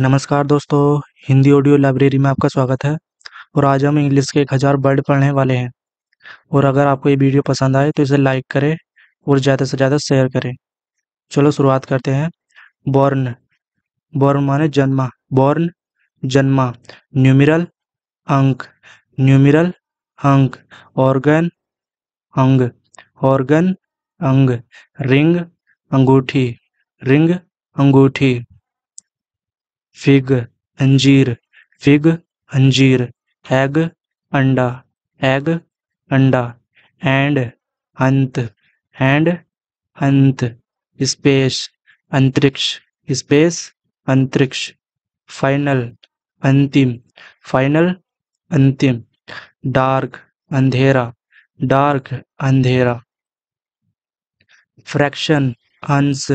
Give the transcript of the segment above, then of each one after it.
नमस्कार दोस्तों Hindi audio library में आपका स्वागत है और आज हम इंग्लिश के एक हज़ार वर्ड पढ़ने वाले हैं और अगर आपको ये वीडियो पसंद आए तो इसे लाइक करें और ज़्यादा से ज़्यादा शेयर करें चलो शुरुआत करते हैं बॉर्न बॉर्न माने जन्मा बॉर्न जन्मा न्यूमिरल अंक न्यूमिरल अंक ऑर्गन अंग ऑर्गन अंग रिंग अंगूठी रिंग अंगूठी फिग अंजीर फिग अंजीर एग अंडा एग अंडा एंड अंत एंड अंत स्पेस अंतरिक्ष स्पेस अंतरिक्ष फाइनल अंतिम फाइनल अंतिम डार्क अंधेरा डार्क अंधेरा फ्रैक्शन अंश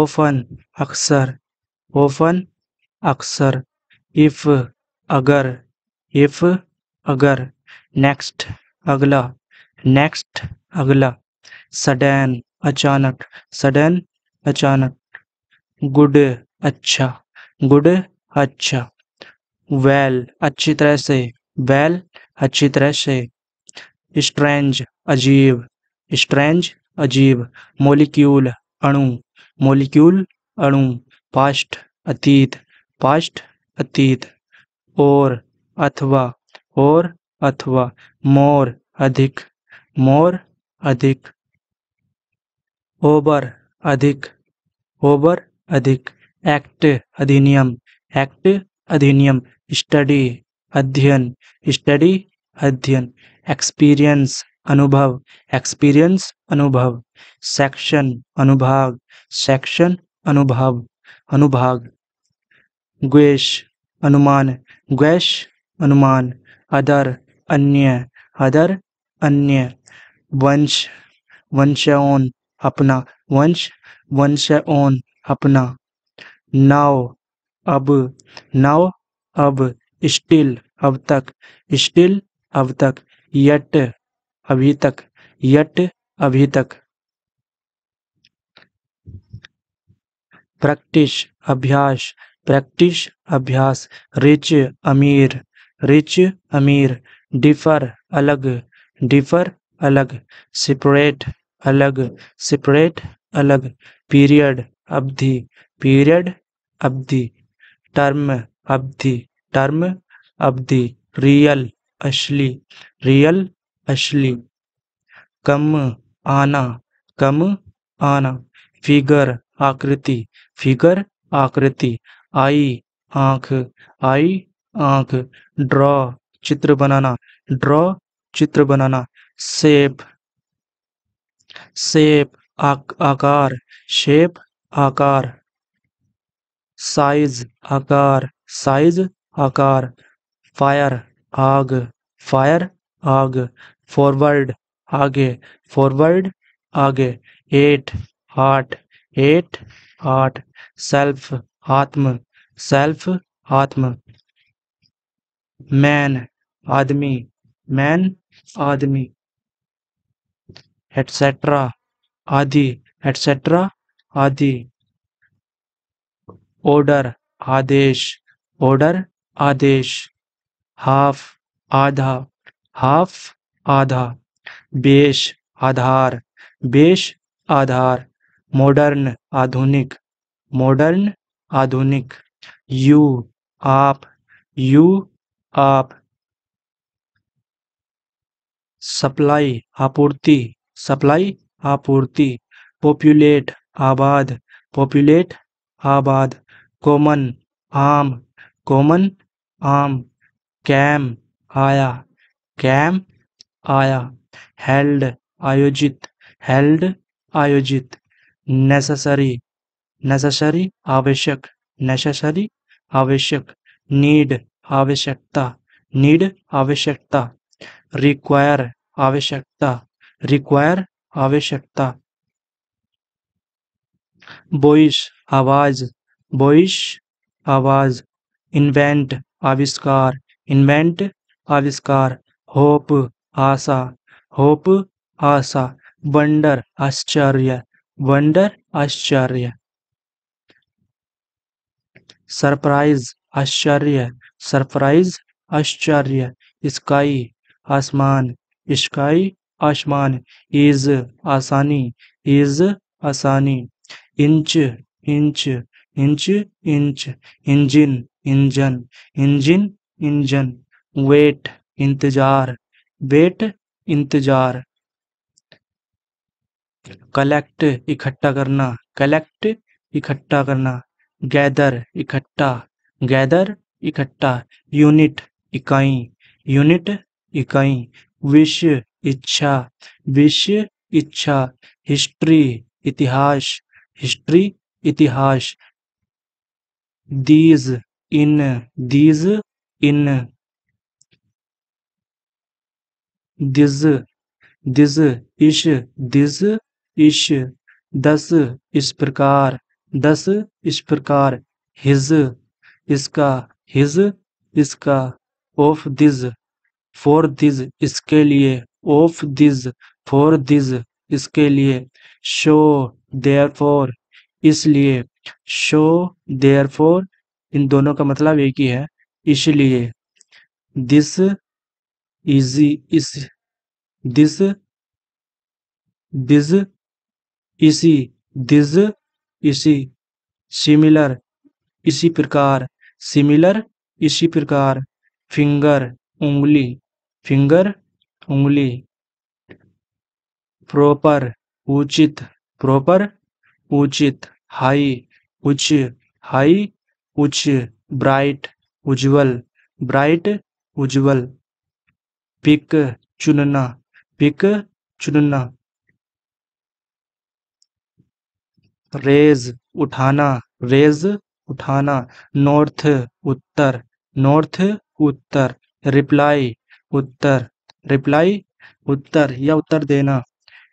ओफन अक्सर ओफन अक्सर इफ अगर इफ अगर नेक्स्ट अगला नेक्स्ट अगला सडन अचानक सडन अचानक गुड अच्छा गुड अच्छा वेल अच्छी तरह से वेल अच्छी तरह से स्ट्रेंज अजीब स्ट्रेंज अजीब मोलिक्यूल अणु मोलिक्यूल अणु पास्ट अतीत पास्ट अतीत और अथवा और अथवा मोर अधिक मोर अधिक ओबर अधिक ओबर अधिक एक्ट अधिनियम एक्ट अधिनियम स्टडी अध्ययन स्टडी अध्ययन एक्सपीरियंस अनुभव एक्सपीरियंस अनुभव सेक्शन अनुभाग सेक्शन अनुभव अनुभाग गुएश अनुमान ग्वैश अनुमान अदर अन्य अदर अन्य वंश ओन अपना वंश वंश ओन अपना नाव अब नाव अब स्टिल अब तक स्टिल अब तक यट अभी तक यट अभी तक प्रैक्टिस अभ्यास प्रैक्टिस अभ्यास रिच अमीर रिच अमीर डिफर अलग डिफर अलग सेपरेट अलग सेपरेट अलग पीरियड अवधि पीरियड अवधि टर्म अवधि टर्म अवधि रियल असली रियल असली कम आना कम आना फिगर आकृति फिगर आकृति आई आंख आई आंख ड्रॉ चित्र बनाना ड्रॉ चित्र बनाना सेप सेप आक, आकार शेप आकार साइज आकार साइज आकार फायर आग फायर आग फॉरवर्ड आगे फॉरवर्ड आगे एट हार्ट एट आठ सेल्फ आत्म सेल्फ आत्म मैन आदमी मैन आदमी एटसेट्रा आदि एटसेट्रा आदि ऑर्डर आदेश ऑर्डर आदेश हाफ आधा हाफ आधा बेश आधार बेश आधार मॉडर्न आधुनिक मॉडर्न आधुनिक यू आप यू आप सप्लाई आपूर्ति सप्लाई आपूर्ति पॉपुलेट आबाद पॉपुलेट आबाद कॉमन आम कॉमन आम कैम आया कैम आया हेल्ड आयोजित हेल्ड आयोजित नेसेसरी नेसेसरी आवश्यक नेसेसरी आवश्यक नीड आवश्यकता नीड आवश्यकता रिक्वायर आवश्यकता रिक्वायर आवश्यकता बोइश आवाज बोइश आवाज इन्वेंट आविष्कार इन्वेंट आविष्कार होप आशा होप आशा वंडर आश्चर्य वंडर आश्चर्य सरप्राइज आश्चर्य सरप्राइज आश्चर्य स्काई आसमान स्काई आसमान इज आसानी इज आसानी inch inch inch inch engine engine engine engine wait इंतजार वेट इंतजार कलेक्ट इकट्ठा करना कलेक्ट इकट्ठा करना गैदर इकट्ठा गैदर इकट्ठा यूनिट इकाई यूनिट इकाई विश इच्छा विश इच्छा हिस्ट्री इतिहास हिस्ट्री इतिहास दीज इन दीज इन दिज दिज इश दिज इश दस इस प्रकार दस इस प्रकार हिज इसका हिज इसका ऑफ दिज फॉर दिज इसके लिए ऑफ दिज फॉर दिज इसके लिए शो देयर फॉर इसलिए शो देयर फॉर इन दोनों का मतलब एक ही है इसलिए दिस इजी इस दिस दिस इसी दिज इसी सिमिलर इसी प्रकार सिमिलर इसी प्रकार फिंगर उंगली फिंगर उंगली प्रॉपर उचित प्रॉपर उचित हाई उच्च हाई उच्च ब्राइट उज्जवल ब्राइट उज्जवल पिक चुनना पिक चुनना रेज उठाना रेज उठाना नॉर्थ उत्तर नॉर्थ उत्तर रिप्लाई उत्तर रिप्लाई उत्तर या उत्तर देना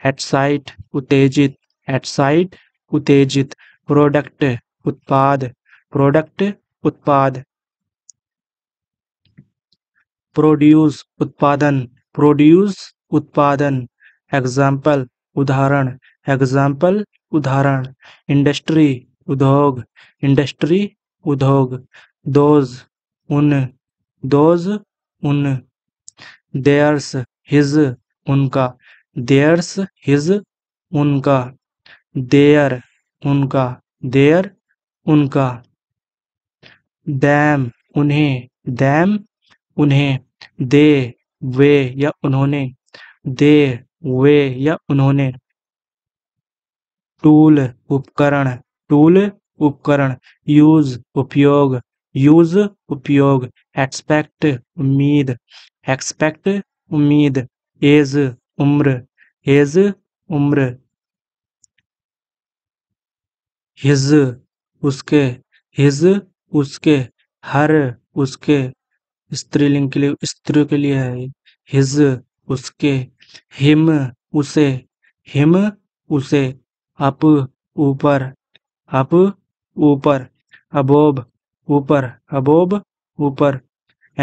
एटसाइट उत्तेजित एटसाइट उत्तेजित प्रोडक्ट उत्पाद प्रोडक्ट उत्पाद प्रोड्यूस उत्पादन प्रोड्यूस उत्पादन एग्जाम्पल उदाहरण एग्जाम्पल उदाहरण इंडस्ट्री उद्योग इंडस्ट्री उद्योग दोज उन दोज उन देयर्स हिज उनका देयर्स हिज उनका देयर उनका देयर उनका दैम उन्हें दैम उन्हें दे वे या उन्होंने दे वे या उन्होंने टूल उपकरण टूल उपकरण यूज उपयोग यूज उपयोग एक्सपेक्ट उम्मीद एक्सपेक्ट उम्मीद एज उम्र एज उम्र हिज उसके हिज उसके हर उसके स्त्रीलिंग के लिए स्त्री के लिए है हिज उसके हिम उसे हिम उसे अप ऊपर अप ऊपर अबोब ऊपर अबोब ऊपर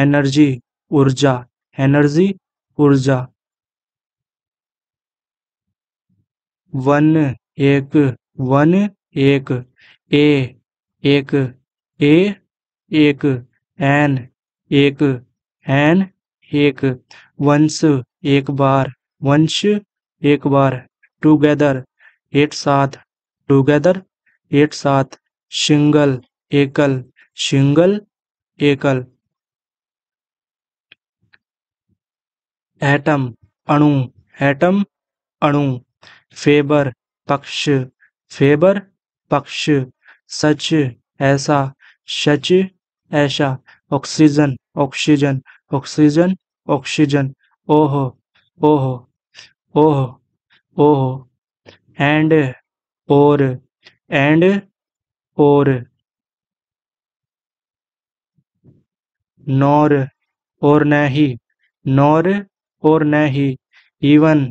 एनर्जी ऊर्जा एनर्जी ऊर्जा वन एक वन एक ए एक ए एक एन एक एन एक वंश एक बार वंश एक बार टुगेदर एक साथ टूगेदर एक साथ सिंगल एकल सिंगल एकल एटम अणु एटम अणु फेबर पक्ष फेबर पक्ष सच ऐसा सच ऐसा ऑक्सीजन ऑक्सीजन ऑक्सीजन ऑक्सीजन ओहो ओहो ओहो ओहो एंड और एंड और नॉर और न ही नॉर और न ही इवन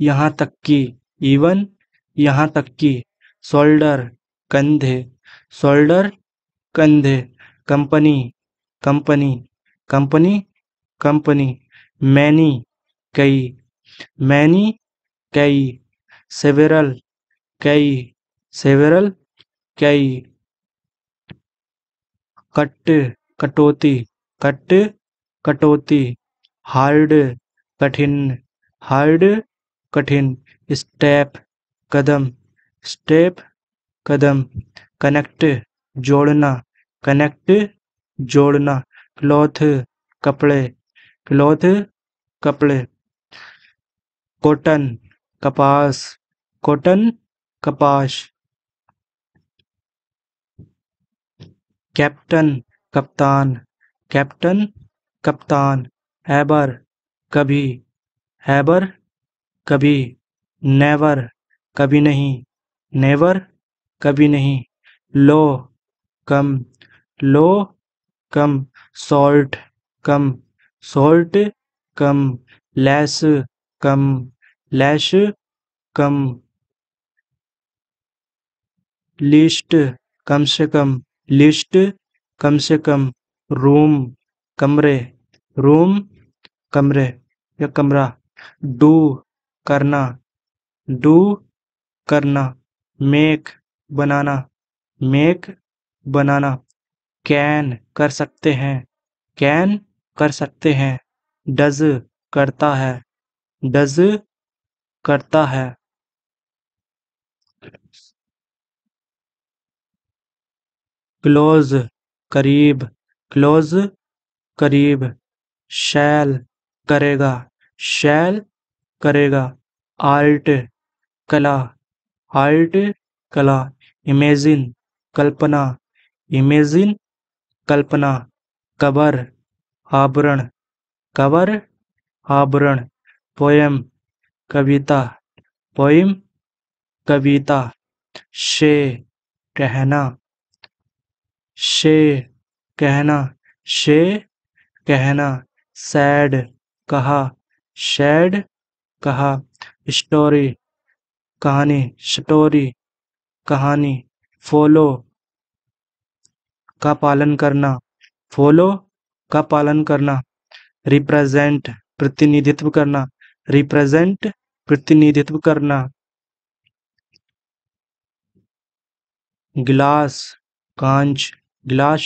यहाँ तक की इवन यहाँ तक की शोल्डर कंधे सोल्डर कंधे company company company company many कई मैनी कई several कई several कई कट कटौती कट कटौती हार्ड कठिन हार्ड कठिन स्टेप कदम स्टेप कदम कनेक्ट जोड़ना कनेक्ट जोड़ना क्लॉथ कपड़े क्लॉथ कपड़े कॉटन कपास कॉटन कपास कैप्टन कप्तान कैप्टन कप्तान हैबर कभी हैबर कभी नेवर कभी नहीं नेवर कभी नहीं लो कम लो कम सॉल्ट कम सॉल्ट कम लेस कम लैश कम लिस्ट कम से कम लिस्ट कम से कम रूम कमरे रूम कमरे या कमरा डू करना डू करना मेक बनाना मेक बनाना कैन कर सकते हैं कैन कर सकते हैं डज करता है डज करता है क्लोज करीब क्लोज करीब शैल करेगा शैल करेगा आर्ट कला आर्ट कला इमेजिन कल्पना इमेजिन कल्पना कवर आवरण कवर आभरण पोएम कविता पोइम कविता शे कहना शे कहना शे कहना सैड कहा शेड कहा स्टोरी कहानी स्टोरी कहानी फॉलो का पालन करना फॉलो का पालन करना रिप्रेजेंट प्रतिनिधित्व करना रिप्रेजेंट प्रतिनिधित्व करना गिलास कांच गिलास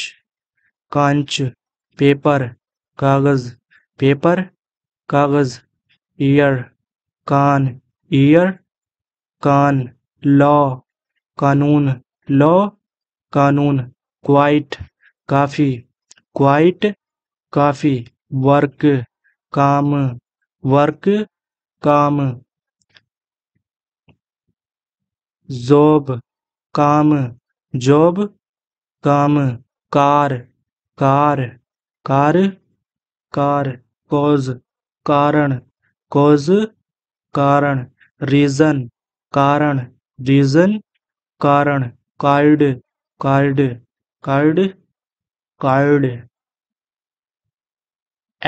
कांच पेपर कागज पेपर कागज ईयर कान ईयर कान लॉ कानून लॉ कानून क्वाइट काफ़ी क्वाइट काफ़ी वर्क काम वर्क काम जॉब काम जॉब काम car car car car cause कारण कॉज कारण रीजन कारण रीजन कारण card card card card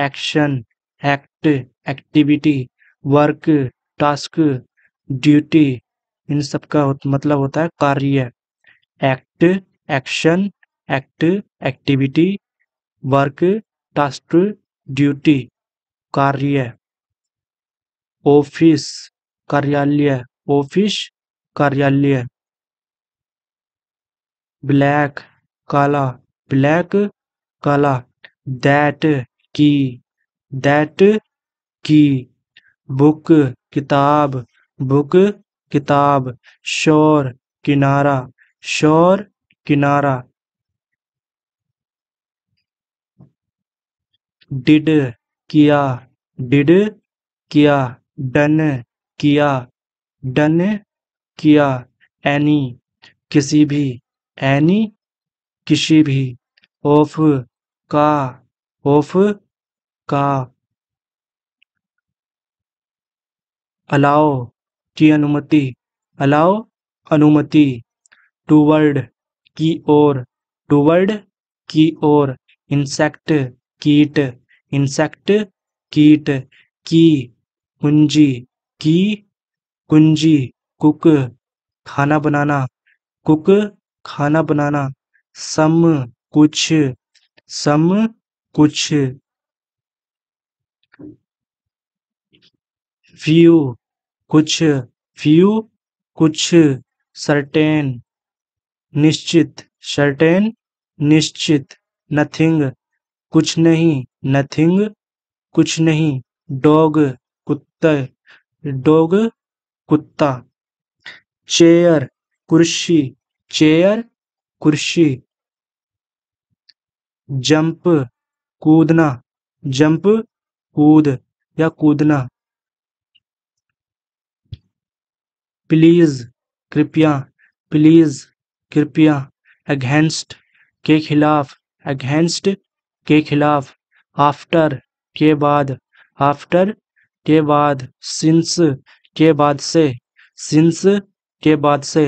action act activity work task duty इन सब का मतलब होता है कार्य act action act activity work task duty कार्य ऑफिस कार्यालय ऑफिस कार्यालय ब्लैक काला ब्लैक काला दैट की दैट की बुक किताब बुक किताब शोर किनारा शोर किनारा डिड किया डिड किया डन किया डन किया एनी किसी भी एनी किसी भी ऑफ का ऑफ का अलाओ की अनुमति अलाओ अनुमति टू वर्ड की ओर टूवर्ड की ओर इंसेक्ट कीट इंसेक्ट कीट की कुंजी की कुंजी कुक खाना बनाना कुक खाना बनाना सम कुछ सम कुछ फ्यू कुछ फ्यू कुछ सर्टेन निश्चित सर्टेन निश्चित नथिंग कुछ नहीं नथिंग कुछ नहीं डॉग कुत्ता डॉग कुत्ता चेयर कुर्सी चेयर कुर्सी जंप कूदना जंप कूद या कूदना प्लीज कृपया प्लीज कृपया अगेंस्ट के खिलाफ अगेंस्ट के खिलाफ आफ्टर के बाद आफ्टर के बाद सिंस के बाद से सिंस के बाद से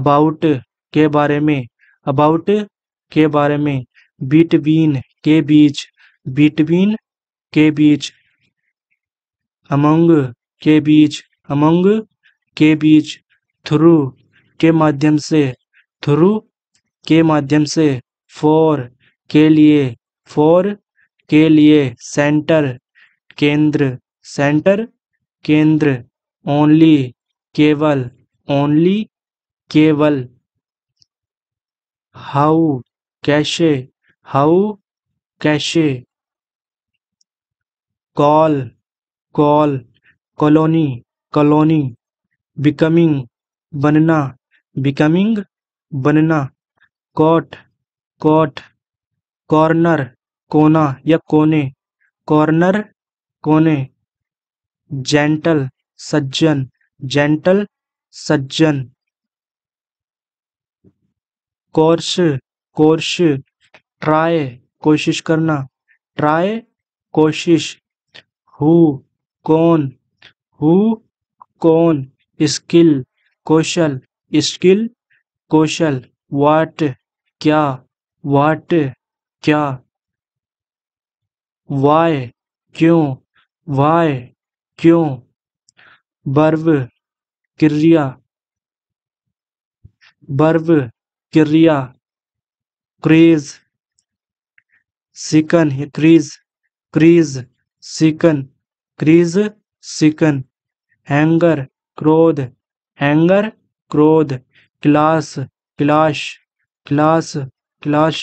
अबाउट के बारे में अबाउट के बारे में बिटवीन के बीच बिटवीन के बीच अमंग के बीच अमंग के बीच थ्रू के माध्यम से थ्रू के माध्यम से फॉर के लिए फॉर के लिए सेंटर केंद्र सेंटर केंद्र ओनली केवल ओनली केवल हाउ कैशे हाउ कैशे call call colony colony becoming बनना बिकमिंग बनना कॉट कॉट कॉर्नर कोना या कोने कॉर्नर कोने जेंटल सज्जन जेंटल सज्जन कोर्स कोर्स ट्राई कोशिश करना ट्राई कोशिश हु कौन हु कौन स्किल कौशल स्किल कौशल वाट क्या वाट क्या वाय क्यों वाय क्यों बर्व क्रिया बर्व क्रिया क्रीज सिकन क्रीज क्रीज सिकन क्रीज सिकन हैंगर क्रोध हैंगर क्रोध class clash class clash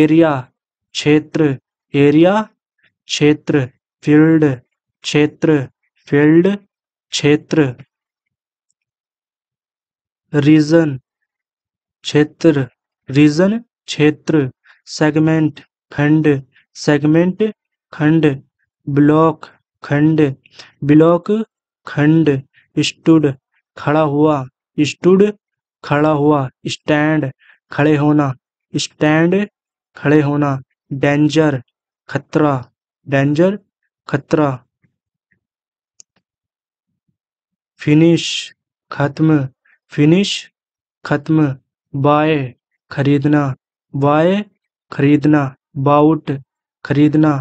area क्षेत्र एरिया क्षेत्र फील्ड क्षेत्र फील्ड क्षेत्र रीजन क्षेत्र रीजन क्षेत्र सेगमेंट खंड सेगमेंट खंड ब्लॉक खंड ब्लॉक खंड स्टूड खड़ा हुआ स्टूड खड़ा हुआ स्टैंड खड़े होना स्टैंड खड़े होना डेंजर खतरा डेंजर खतरा फिनिश खत्म फिनिश खत्म बाय खरीदना बाय खरीदना बाउट खरीदना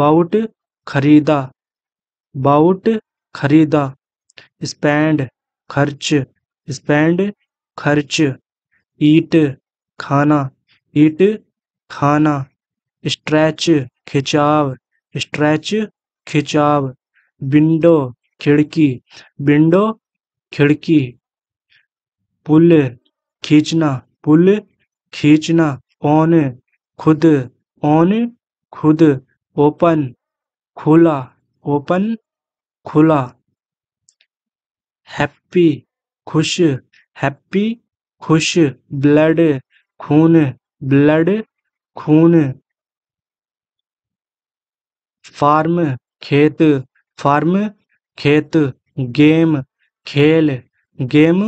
बाउट खरीदा बाउट खरीदा स्पेंड खर्च स्पेंड खर्च ईट खाना ईट खाना स्ट्रेच खिंचाव स्ट्रेच खिंचाव विंडो खिड़की विंडो खिड़की पुल खींचना पुल खींचना ऑन खुद ऑन खुद ओपन खुला ओपन खुला हैप्पी खुश हैप्पी खुश ब्लड खून ब्लड खून फार्म खेत फार्म खेत गेम खेल गेम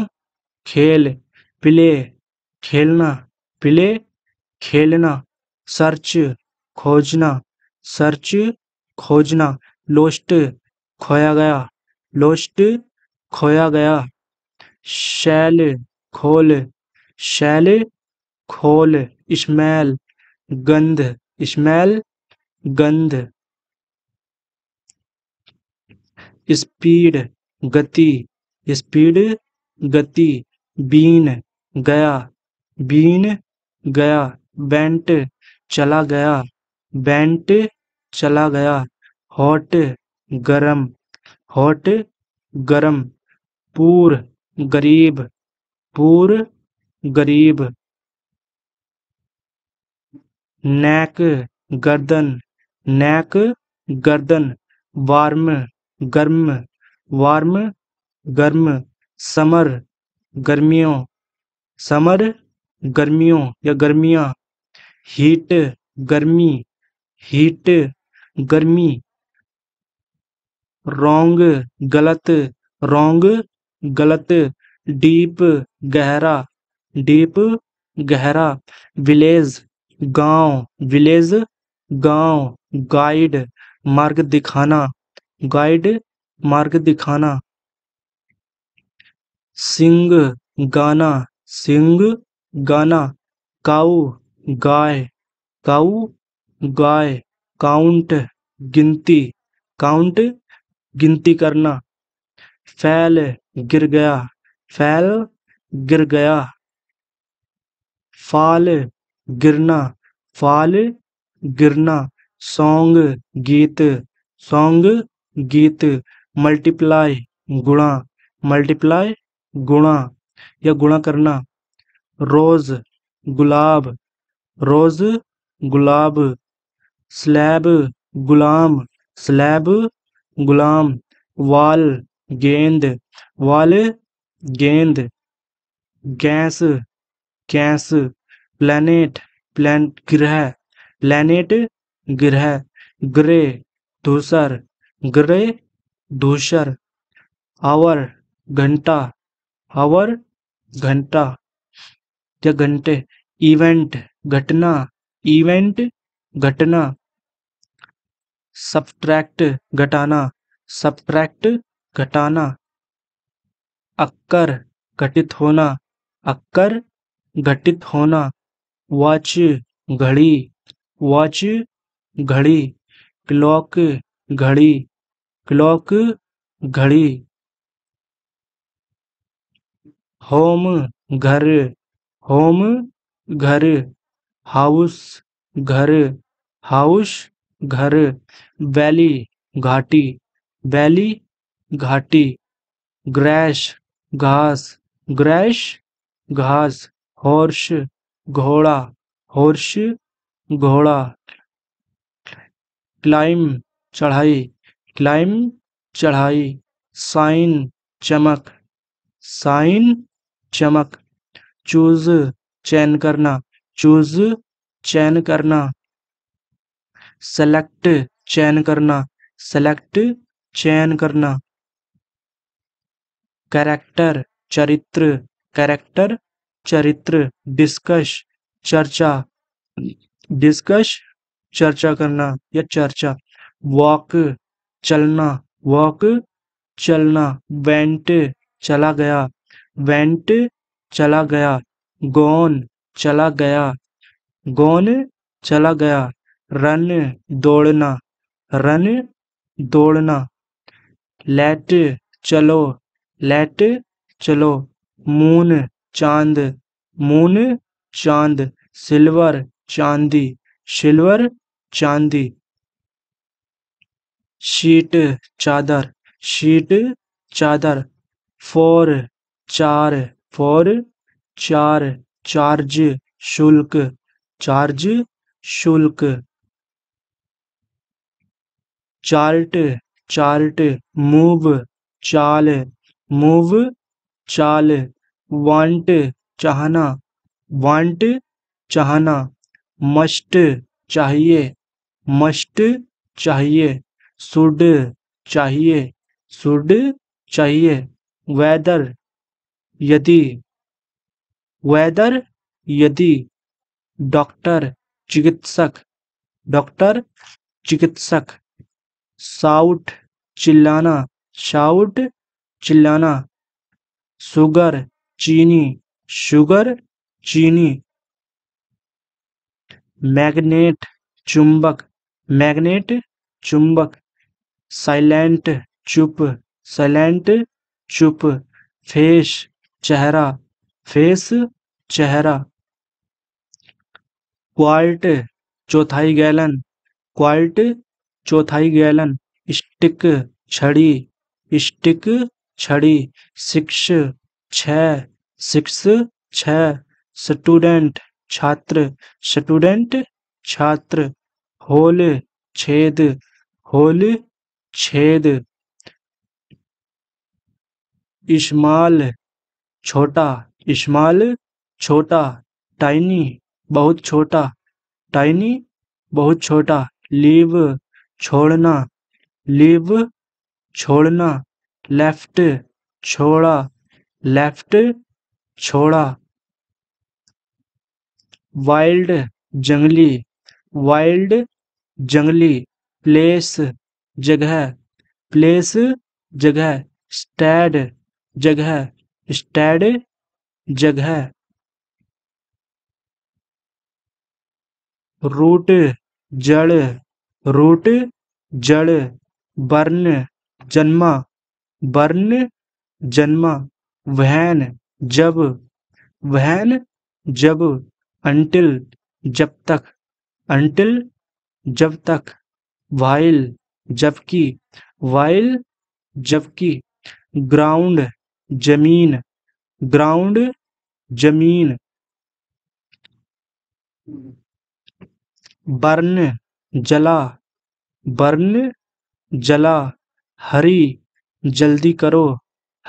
खेल प्ले खेलना प्ले खेलना सर्च खोजना सर्च खोजना लोस्ट खोया गया लोस्ट खोया गया शैल खोल शैल खोल स्मैल गंध स्मैल गंध स्पीड गति स्पीड गति बीन गया बीन गया बेंट चला गया बेंट चला गया हॉट गरम हॉट गरम पूर गरीब पूर गरीब नेक गर्दन नेक गर्दन वार्म गर्म वार्म गर्म समर गर्मियों समर गर्मियों या गर्मियां हीट गर्मी हीट गर्मी रोंग गलत रोंग गलत डीप गहरा डीप गहरा विलेज गांव विलेज गांव गाइड मार्ग दिखाना गाइड मार्ग दिखाना सिंग गाना सिंग गाना काऊ गाय काऊ गाय काउंट गिनती काउंट गिनती करना फैल गिर गया फैल गिर गया फाल गिरना फाल गिरना सॉन्ग गीत सॉन्ग गीत मल्टीप्लाई गुणा मल्टीप्लाई गुणा या गुणा करना रोज गुलाब रोज गुलाब स्लैब गुलाम स्लैब गुलाम वाल गेंद वाल गेंद गैस गैस प्लैनेट प्लान ग्रह प्लैनेट ग्रह ग्रे दूसर ग्रे दूसर आवर घंटा आवर घंटा या घंटे इवेंट घटना इवेंट घटना सब्ट्रैक्ट घटाना सब्ट्रैक्ट घटाना अक्कर घटित होना अक्कर घटित होना वॉच घड़ी वॉच घड़ी क्लॉक घड़ी क्लॉक घड़ी होम घर होम घर हाउस घर हाउस घर वैली घाटी वैली घाटी ग्रैश घास ग्रैश घास हॉर्श घोड़ा हॉर्श घोड़ा क्लाइम चढ़ाई क्लाइम चढ़ाई साइन चमक साइन चमक चूज चयन करना चूज चयन करना सेलेक्ट चयन करना सेलेक्ट चयन करना कैरेक्टर चरित्र कैरेक्टर चरित्र डिस्कश चर्चा डिस्कश चर्चा करना या चर्चा वॉक चलना वॉक चलना वेंट चला गया वेंट चला गया गौन चला गया गौन चला गया रन दौड़ना रन दौड़ना लेट चलो लेट चलो मून चांद मून चांद सिल्वर चांदी सिल्वर चांदी शीट चादर शीट चादर फोर चार फोर चार चार्ज शुल्क चार्ज शुल्क चार्ट चार्ट मूव चाल मूव चाल वांट चाहना वांट चाहना मस्ट चाहिए मस्ट चाहिए सुड चाहिए सुड चाहिए वेदर यदि वेदर यदि डॉक्टर चिकित्सक डॉक्टर चिकित्सक साउट चिल्लाना शाउट चिल्लाना सुगर चीनी शुगर चीनी मैग्नेट चुंबक मैग्नेट चुंबक साइलेंट चुप साइलेंट चुप फेस चेहरा फेस चेहरा क्वाल्ट चौथाई गैलन क्वाल्ट चौथाई गैलन स्टिक छड़ी स्टिक छड़ी सिक्स छ सिक्स छ स्टूडेंट छात्र स्टूडेंट छात्र होल छेद होल छेद इस्माल छोटा इस्माल छोटा टाइनी बहुत छोटा टाइनी बहुत छोटा लीव छोड़ना लीव छोड़ना लेफ्ट छोड़ा लेफ्ट छोड़ा वाइल्ड जंगली वाइल्ड जंगली प्लेस जगह प्लेस जगह स्टैड जगह स्टैड जगह रूट जड़ रूट जड़ बर्न जन्मा बर्ल जन्मा वहन जब वहन जब अंटिल जब तक अंटिल जब तक वाइल जबकि वाइल जबकि ग्राउंड जमीन ग्राउंड जमीन बर्न जला बर्न जला हरी जल्दी करो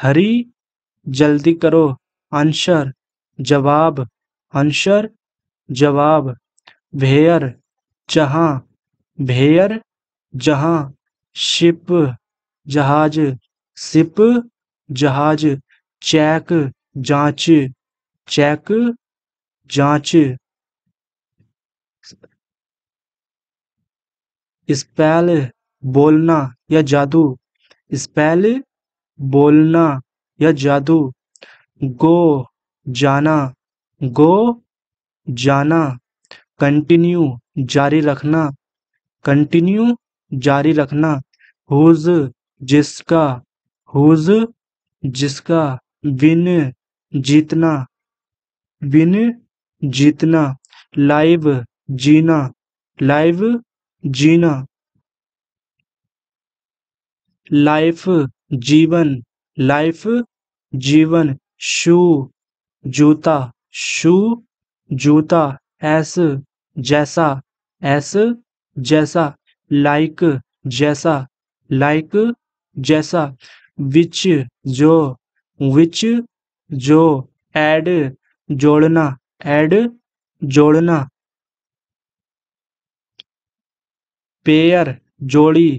हरी जल्दी करो आंसर जवाब आंसर जवाब भेयर जहाँ भेयर जहाँ शिप जहाज सिप जहाज चेक जांच चेक जांच स्पेल बोलना या जादू स्पेल बोलना या जादू गो जाना गो जाना कंटिन्यू जारी रखना कंटिन्यू जारी रखना हुज जिसका हुज जिसका विन जीतना विन जीतना लाइव जीना लाइव जीना लाइफ जीवन लाइफ जीवन शू जूता शू जूता एस जैसा एस जैसा लाइक जैसा लाइक जैसा विच जो विच जो ऐड जोड़ना एड जोड़ना पेयर जोड़ी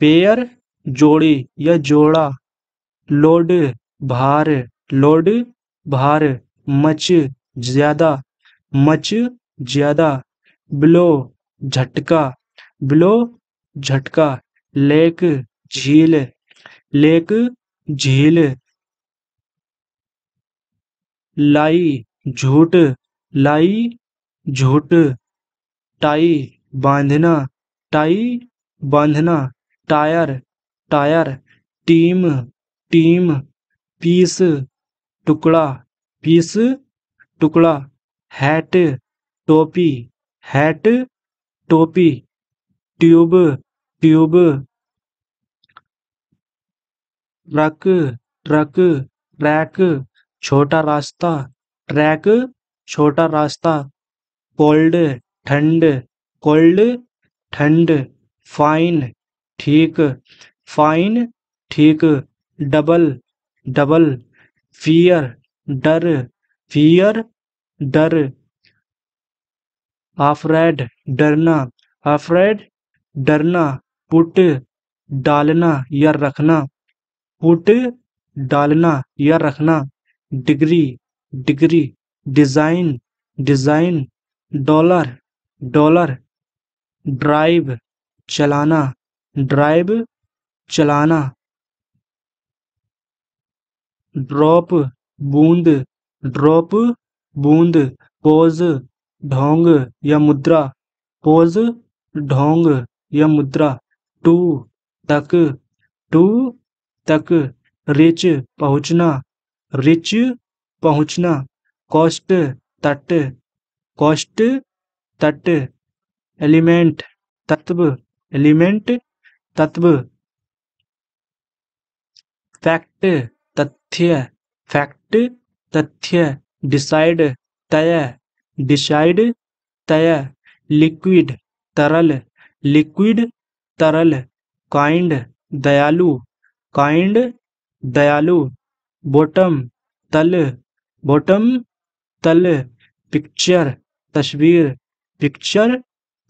पेयर जोड़ी या जोड़ा लोड भार लोड भार मच ज्यादा मच ज्यादा ब्लो झटका ब्लो झटका लेक झील लेक झील लाई झूठ लाई झूठ टाई बांधना टाई बांधना tyre tyre team team piece टुकड़ा पीस टुकड़ा हैट टोपी हैट टोपी tube tube truck truck track छोटा रास्ता ट्रैक छोटा रास्ता कोल्ड ठंड कोल्ड ठंड फाइन ठीक फाइन ठीक डबल डबल फियर डर फियर डर अफ्रेड डरना आफ्रेड डरना पुट डालना या रखना पुट डालना या रखना degree degree design design dollar dollar drive चलाना ड्राइव चलाना ड्रॉप बूंद ड्रॉप बूंद पोज ढोंग या मुद्रा पोज ढोंग या मुद्रा टू तक टू तक रिच पहुंचना रिच पहुंचना कॉस्ट तट कॉस्ट तट एलिमेंट तत्व एलिमेंट तत्व फैक्ट तथ्य फैक्ट तथ्य डिसाइड तय डिसाइड तय लिक्विड तरल लिक्विड तरल काइंड दयालु काइंड दयालु बॉटम तल बॉटम तल पिक्चर तस्वीर पिक्चर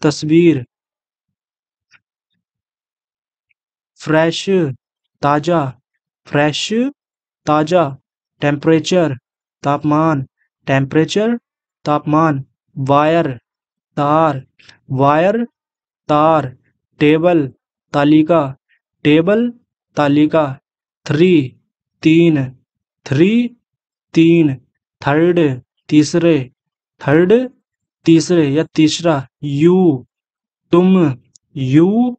तस्वीर फ्रेश ताजा फ्रेश ताज़ा टेम्परेचर तापमान टेम्परेचर तापमान वायर तार वायर तार टेबल तालिका टेबल तालिका थ्री तीन थ्री तीन थर्ड तीसरे थर्ड तीसरे या तीसरा यू तुम यू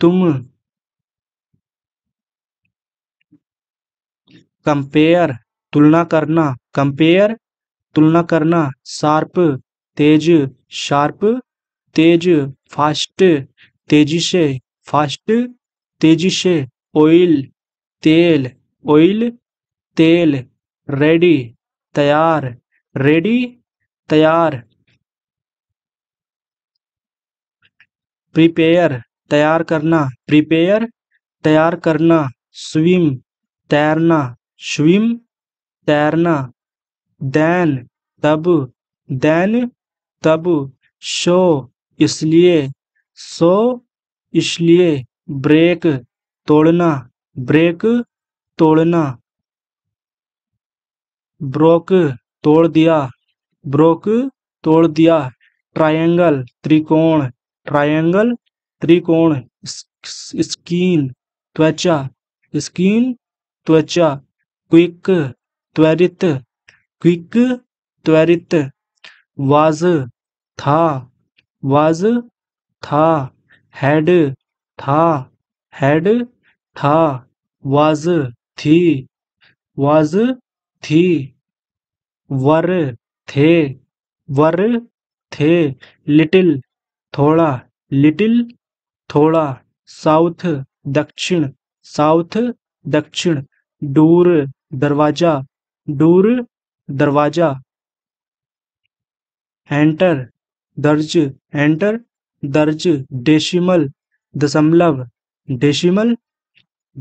तुम कंपेयर तुलना करना कंपेयर तुलना करना शार्प तेज शार्प तेज फास्ट तेजी से फास्ट तेजी से ऑयल तेल ऑयल तेल रेडी तैयार रेडी तैयार प्रिपेयर तैयार करना प्रिपेयर तैयार करना स्विम तैरना स्विम तैरना दैन तब दैन तब शो इसलिए सो इसलिए ब्रेक तोड़ना ब्रेक तोड़ना ब्रोक तोड़ दिया ब्रोक तोड़ दिया ट्रायंगल त्रिकोण ट्रायंगल त्रिकोण स्कीन त्वचा स्कीन त्वचा क्विक त्वरित क्विक त्वरित वाज था वाज था हेड था हेड था वाज थी वाज थी वर थे वर थे लिटिल थोड़ा लिटिल थोड़ा साउथ दक्षिण साउथ दक्षिण दूर दरवाजा डोर दरवाजा एंटर दर्ज एंटर दर्ज डेसिमल दशमलव डेसिमल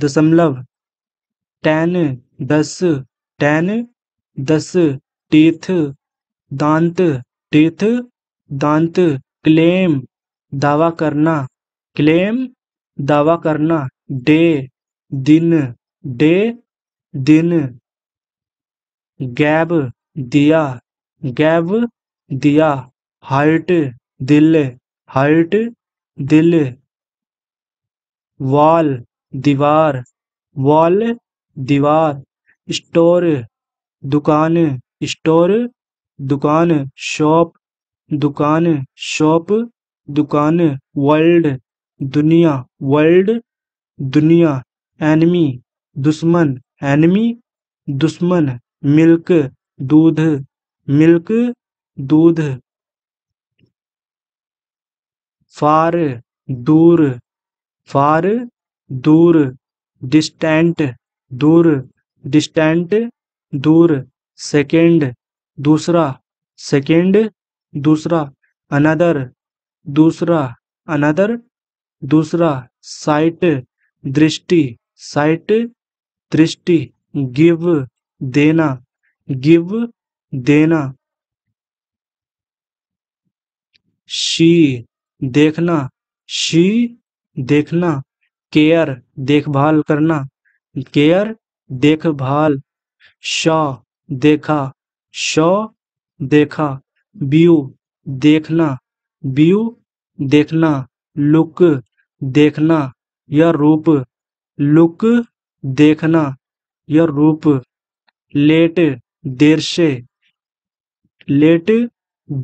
दशमलव टेन दस टेन दस टीथ दांत टीथ दांत क्लेम दावा करना क्लेम दावा करना डे दिन डे दिन गैब दिया गैब दिया हाइट दिल हाइट दिल वॉल दीवार वॉल दीवार स्टोर दुकान स्टोर दुकान शॉप दुकान शॉप दुकान वर्ल्ड दुनिया वर्ल्ड दुनिया एनिमी दुश्मन एनिमी दुश्मन मिल्क दूध मिल्क दूध फार दूर फार दूर डिस्टेंट दूर डिस्टेंट दूर सेकेंड दूसरा सेकेंड दूसरा अनदर दूसरा अनदर दूसरा साइट दृष्टि साइट दृष्टि गिव देना गिव देना शी देखना शी देखना केयर देखभाल करना केयर देखभाल शॉ देखा शॉ देखा व्यू देखना व्यू देखना लुक देखना या रूप लुक देखना यह रूप लेट देर से लेट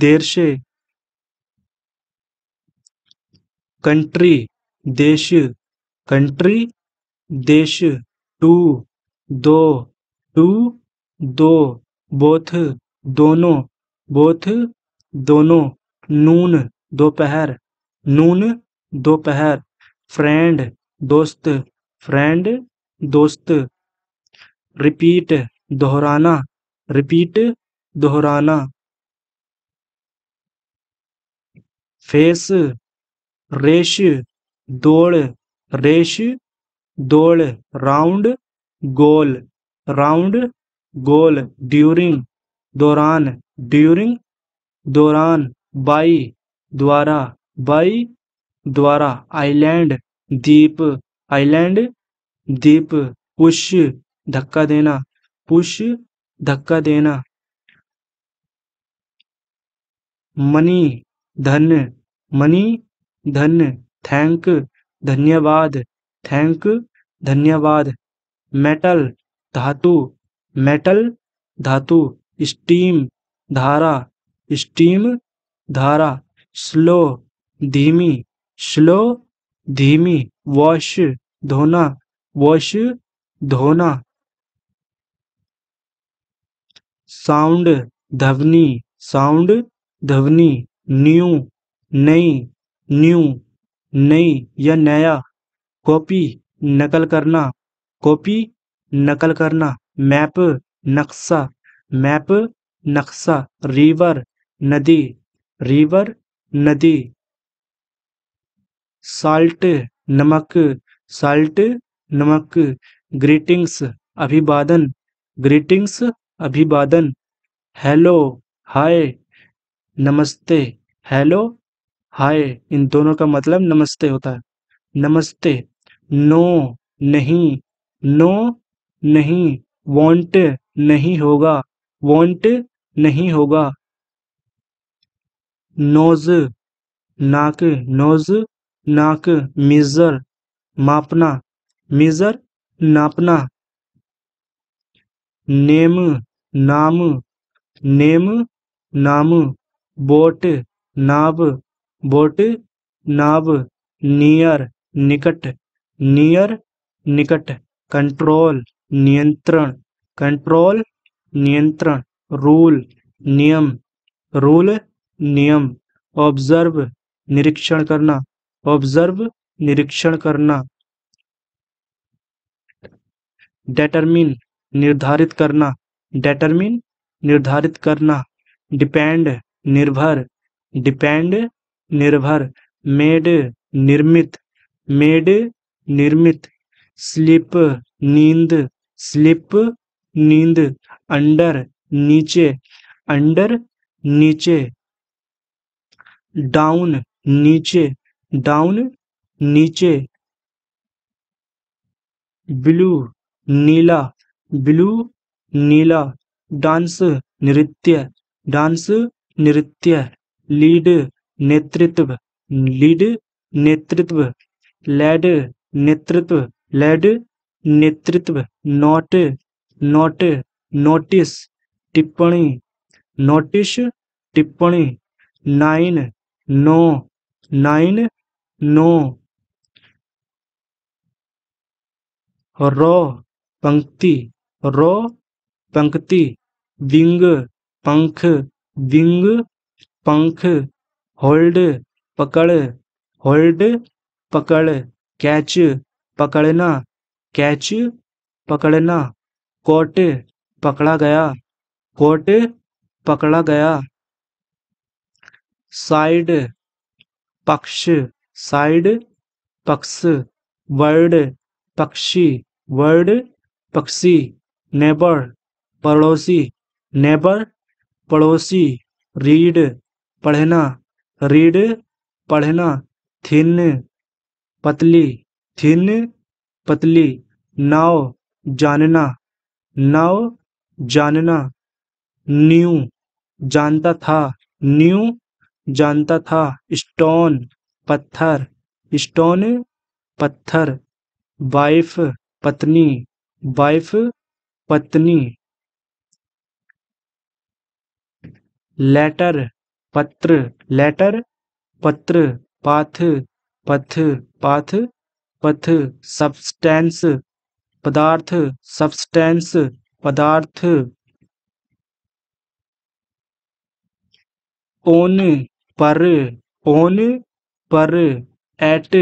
देर से कंट्री देश कंट्री देश टू दो टू दो बोथ दोनों बोथ दोनों नून दोपहर नून दोपहर फ्रेंड दोस्त फ्रेंड दोस्त रिपीट दोहराना रिपीट दोहराना फेस रेश दौड़ रेश दौड़ राउंड गोल राउंड गोल ड्यूरिंग दौरान ड्यूरिंग दौरान बाई द्वारा बाई द्वारा आइलैंड दीप आइलैंड दीप पुश धक्का देना पुश धक्का देना मनी धन मनी धन थैंक धन्यवाद थैंक धन्यवाद मेटल धातु मेटल धातु स्टीम धारा स्टीम धारा स्लो धीमी स्लो धीमी वॉश धोना वॉश धोना साउंड ध्वनि साउंड ध्वनि न्यू नई न्यू नई या नया कॉपी नकल करना कॉपी नकल करना मैप नक्शा मैप नक्शा रिवर नदी रिवर नदी साल्ट नमक साल्ट नमक ग्रीटिंग्स अभिवादन ग्रीटिंग्स अभिवादन हेलो हाय नमस्ते हेलो हाय इन दोनों का मतलब नमस्ते होता है नमस्ते नो नहीं नो नहीं वॉन्ट नहीं होगा वॉन्ट नहीं होगा नोज नाक नोज नाक मिजर मापना मेजर नापना नेम नाम नेम नाम बोट नाव बोट नाव नियर निकट नियर निकट कंट्रोल नियंत्रण कंट्रोल नियंत्रण रूल नियम रूल नियम ऑब्जर्व निरीक्षण करना ऑब्जर्व निरीक्षण करना डेटरमिन निर्धारित करना डेटरमिन निर्धारित करना डिपेंड निर्भर डिपेंड निर्भर मेड निर्मित मेड निर्मित स्लिप नींद स्लिप नींद अंडर नीचे अंडर नीचे डाउन नीचे डाउन नीचे ब्लू नीला ब्लू नीला डांस नृत्य डांस नृत्य लीड नेतृत्व लीड नेतृत्व लेड नेतृत्व लेड नेतृत्व नोट नोट नोटिस टिप्पणी नोटिस टिप्पणी नाइन नो नाइन नो रॉ पंक्ति रो पंक्ति विंग पंख विंग पंख होल्ड पकड़ होल्ड पकड़ कैच पकड़ना कैच पकड़ना कोट पकड़ा गया कोट पकड़ा गया साइड पक्ष साइड पक्ष वर्ड पक्षी वर्ड पक्षी नेबर पड़ोसी नेबर पड़ोसी रीड पढ़ना रीड पढ़ना थिन पतली थिन पतली नाव जानना नाव जानना न्यू जानता था न्यू जानता था स्टोन पत्थर स्टोन पत्थर वाइफ पत्नी वाइफ पत्नी लेटर पत्र लेटर पत्र पाथ पथ पाथ पथ सब्सटेंस पदार्थ सब्सटेंस पदार्थ ओन पर ओन पर एट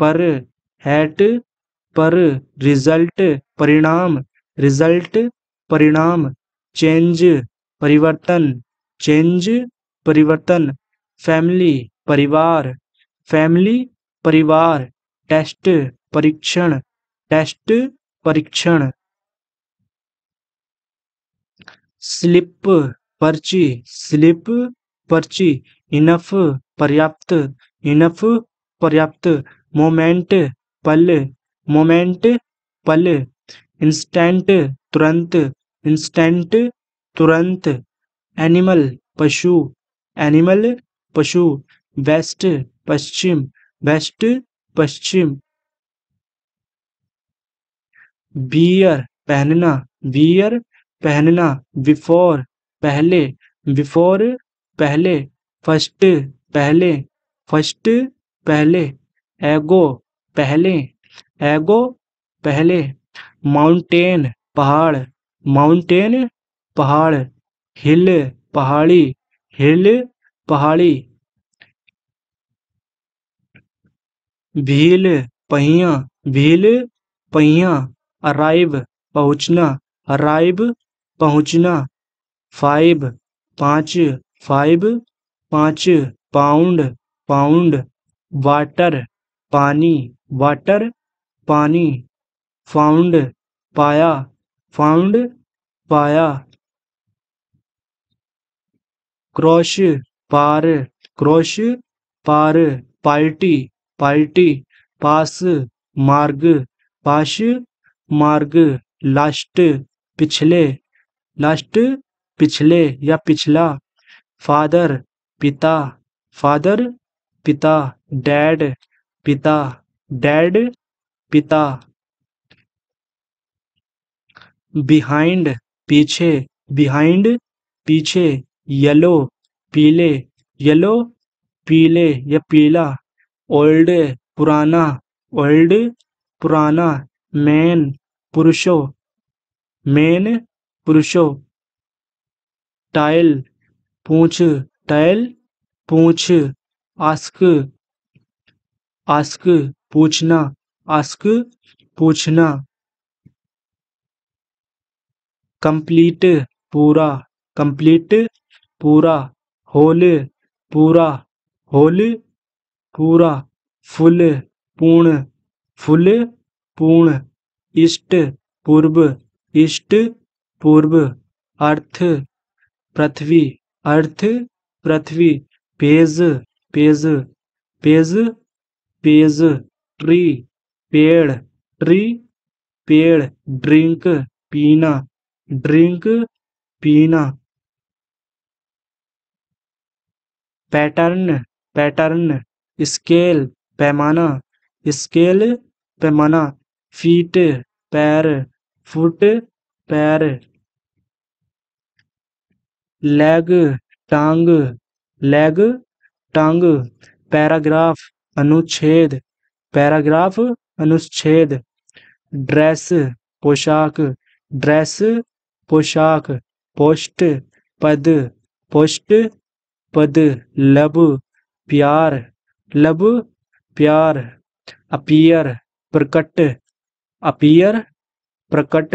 पर हैट पर रिजल्ट परिणाम रिजल्ट परिणाम चेंज परिवर्तन चेंज परिवर्तन फैमिली परिवार फैमिली परिवार टेस्ट परीक्षण टेस्ट परीक्षण स्लिप पर्ची स्लिप पर्ची इनफ पर्याप्त इनफ पर्याप्त मोमेंट पल मोमेंट पल इंस्टेंट तुरंत इंस्टेंट तुरंत एनिमल पशु एनिमल पशु वेस्ट पश्चिम वेस्ट पश्चिम बियर पहनना बियर पहनना बिफोर पहले बिफोर पहले फर्स्ट पहले फर्स्ट पहले एगो पहले एगो पहले माउंटेन पहाड़ माउंटेन पहाड़ हिल पहाड़ी हिल पहाड़ी भील पहिया भील पहिया अराइव पहुंचना अराइव पहुंचना फाइव पाँच फाइव पाँच पाउंड पाउंड वाटर पानी वाटर पानी फाउंड पाया फाउंड पाया क्रॉश पार क्रॉश पार पार्टी पार्टी पास मार्ग पाश मार्ग लास्ट पिछले लास्ट पिछले या पिछला फादर पिता फादर पिता डैड पिता डैड पिता बिहाइंड पीछे बिहाइंड पीछे येलो पीले येलो पीले या पीला ओल्ड पुराना ओल्ड पुराना मैन पुरुषो मैन पुरुषो टाइल पूछ टाइल पूछ आस्क आस्क पूछना आस्क पूछना कंप्लीट पूरा कंप्लीट पूरा होल पूरा होल पूरा फुल पूर्ण फुल पूर्ण इष्ट पूर्व इष्ट पूर्व अर्थ पृथ्वी अर्थ पृथ्वी page page page page tree पेड़ ट्री पेड़ ड्रिंक पीना ड्रिंक पीना पैटर्न पैटर्न स्केल पैमाना स्केल पैमाना फीट पैर फुट पैर लेग टांग लेग टांग पैराग्राफ अनुच्छेद पैराग्राफ अनुच्छेद ड्रेस पोशाक ड्रेस पोशाक पोस्ट पद पोस्ट पद लब प्यार लब प्यार अपियर प्रकट अपियर प्रकट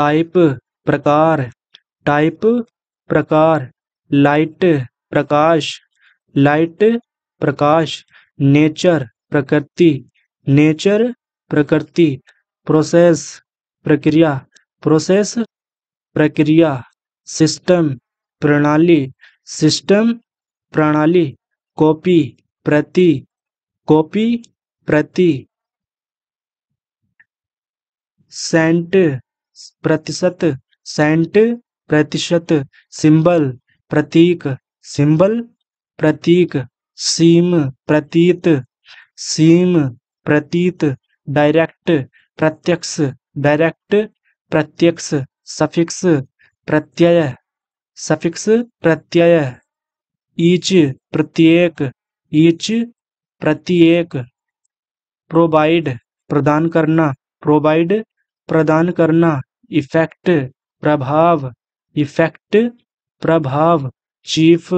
टाइप प्रकार टाइप प्रकार लाइट प्रकाश लाइट प्रकाश नेचर प्रकृति नेचर प्रकृति प्रोसेस प्रक्रिया प्रोसेस प्रक्रिया सिस्टम प्रणाली सिस्टम प्रणाली कॉपी प्रति कॉपी प्रति सेंट प्रतिशत सेंट प्रतिशत सिंबल प्रतीक सिंबल प्रतीक सीम प्रतीत सीम प्रतीत डायरेक्ट प्रत्यक्ष डायरेक्ट प्रत्यक्ष सफिक्स प्रत्यय सफिक्स प्रत्यय ईच प्रत्येक ईच प्रत्येक प्रोवाइड प्रदान करना प्रोवाइड प्रदान करना इफेक्ट प्रभाव इफेक्ट प्रभाव चीफ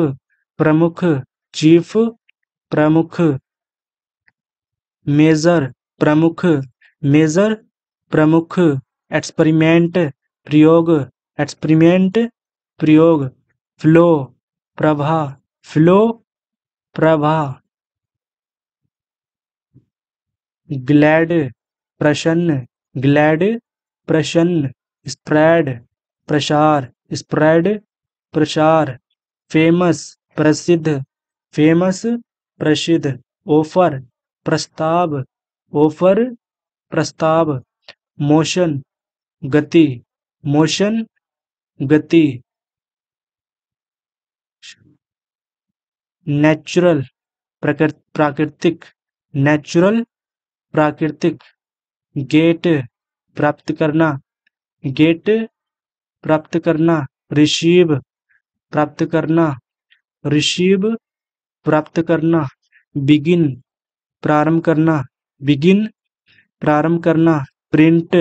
प्रमुख चीफ प्रमुख मेजर प्रमुख मेजर प्रमुख एक्सपेरिमेंट प्रयोग एक्सपेरिमेंट प्रयोग फ्लो प्रभा फ्लो प्रभा ग्लैड प्रसन्न ग्लैड प्रसन्न स्प्रेड प्रसार स्प्रेड प्रसार फेमस प्रसिद्ध फेमस प्रसिद्ध ऑफर प्रस्ताव ऑफर प्रस्ताव मोशन गति मोशन गति नेचुरल प्राकृतिक नेचुरल प्राकृतिक गेट प्राप्त करना गेट प्राप्त करना रिसीव प्राप्त करना रिसीव प्राप्त करना बिगिन प्रारंभ करना बिगिन प्रारंभ करना प्रिंट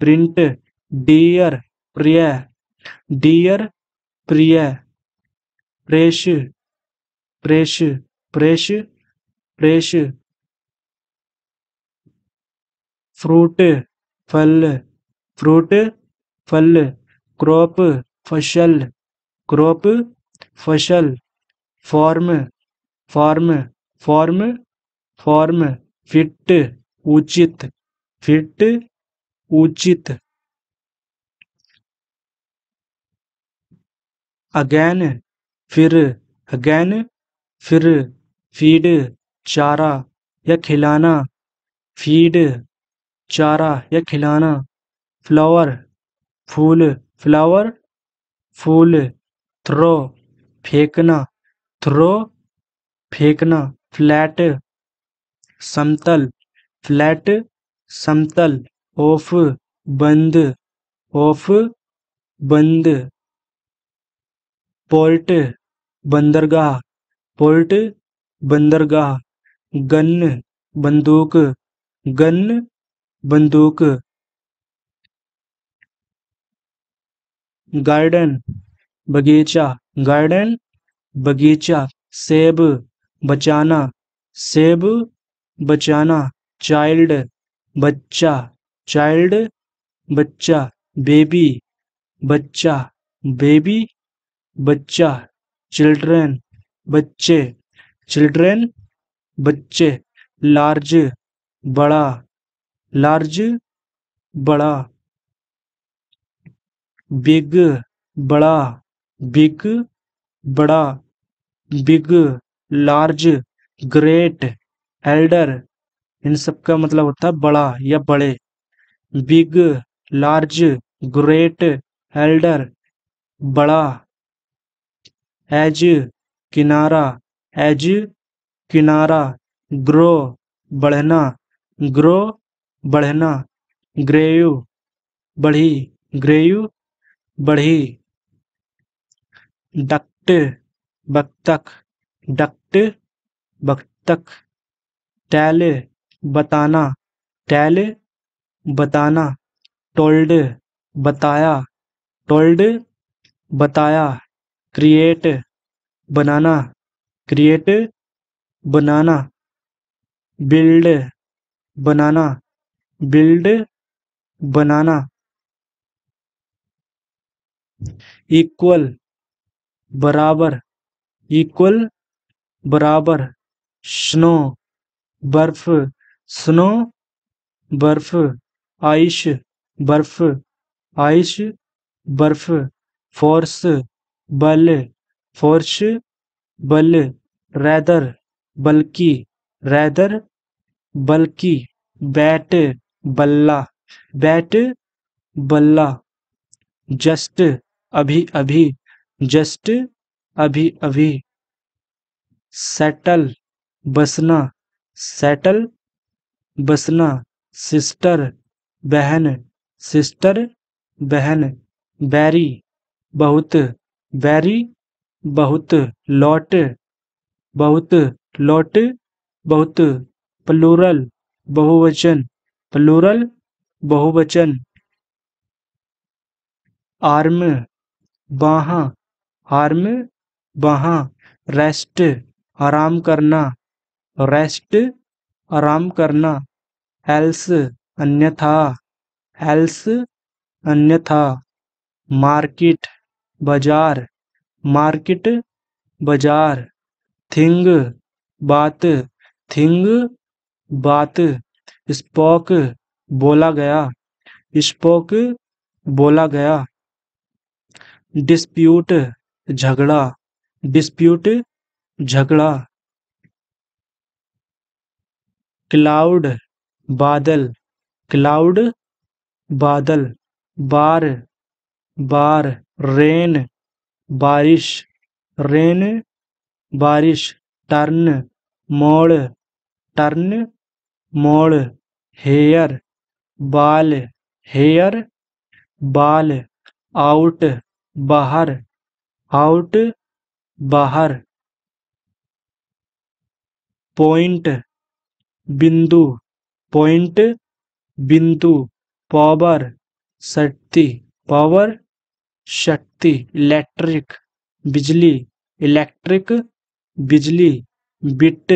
प्रिंट डियर प्रिय डियर प्रिय press press press press fruit फल फ्रूट फल क्रॉप फसल क्रॉप फसल form form form form fit उचित फिट उचित अगेन फिर अगेन फिर फीड चारा या खिलाना फीड चारा या खिलाना फ्लावर फूल फ्लावर फूल थ्रो फेंकना थ्रो फेंकना फ्लैट समतल फ्लैट समतल ऑफ बंद ऑफ बंद पोर्ट बंदरगाह पोर्ट बंदरगाह गन बंदूक गन बंदूक गार्डन बगीचा गार्डन बगीचा सेब बचाना सेब बचाना चाइल्ड बच्चा चाइल्ड बच्चा बेबी बच्चा बेबी बच्चा चिल्ड्रन बच्चे चिल्ड्रन बच्चे लार्ज बड़ा लार्ज बड़ा बिग बड़ा बिग बड़ा बिग लार्ज ग्रेट एल्डर इन सब का मतलब होता है बड़ा या बड़े बिग लार्ज ग्रेट एल्डर बड़ा एज किनारा एज किनारा ग्रो बढ़ना ग्रो बढ़ना ग्रेयु बढ़ी ग्रेयु बढ़ी डक्ट बत्तख डक्ट बक्तक टैल बताना टैल बताना टोल्ड बताया टोल्ड बताया क्रिएट बनाना क्रिएट बनाना बिल्ड बनाना बिल्ड बनाना इक्वल बराबर इक्वल बराबर स्नो बर्फ स्नो बर्फ आइश बर्फ आइश बर्फ फोर्स बल फोर्स बल रैदर बल्कि रैदर बल्कि बैट बल्ला बैट बल्ला जस्ट अभी अभी जस्ट अभी अभी सेटल बसना सेटल बसना सिस्टर बहन सिस्टर बहन बैरी बहुत बैरी बहुत लौट बहुत लौट बहुत प्लूरल बहुवचन प्लूरल बहुवचन आर्म बाह आर्म बाह रेस्ट आराम करना रेस्ट आराम करना एल्स अन्यथा एल्स अन्यथा मार्केट बाजार मार्केट बाजार थिंग बात थिंग बात स्पोक बोला गया स्पोक बोला गया डिस्प्यूट झगड़ा डिस्प्यूट झगड़ा क्लाउड बादल क्लाउड बादल बार बार रेन बारिश रेन बारिश टर्न मोड़ टर्न मोड़ हेयर बाल हेयर बाल आउट बाहर आउट बाहर पॉइंट बिंदु पॉइंट बिंदु पावर शक्ति पावर शक्ति इलेक्ट्रिक बिजली इलेक्ट्रिक बिजली बिट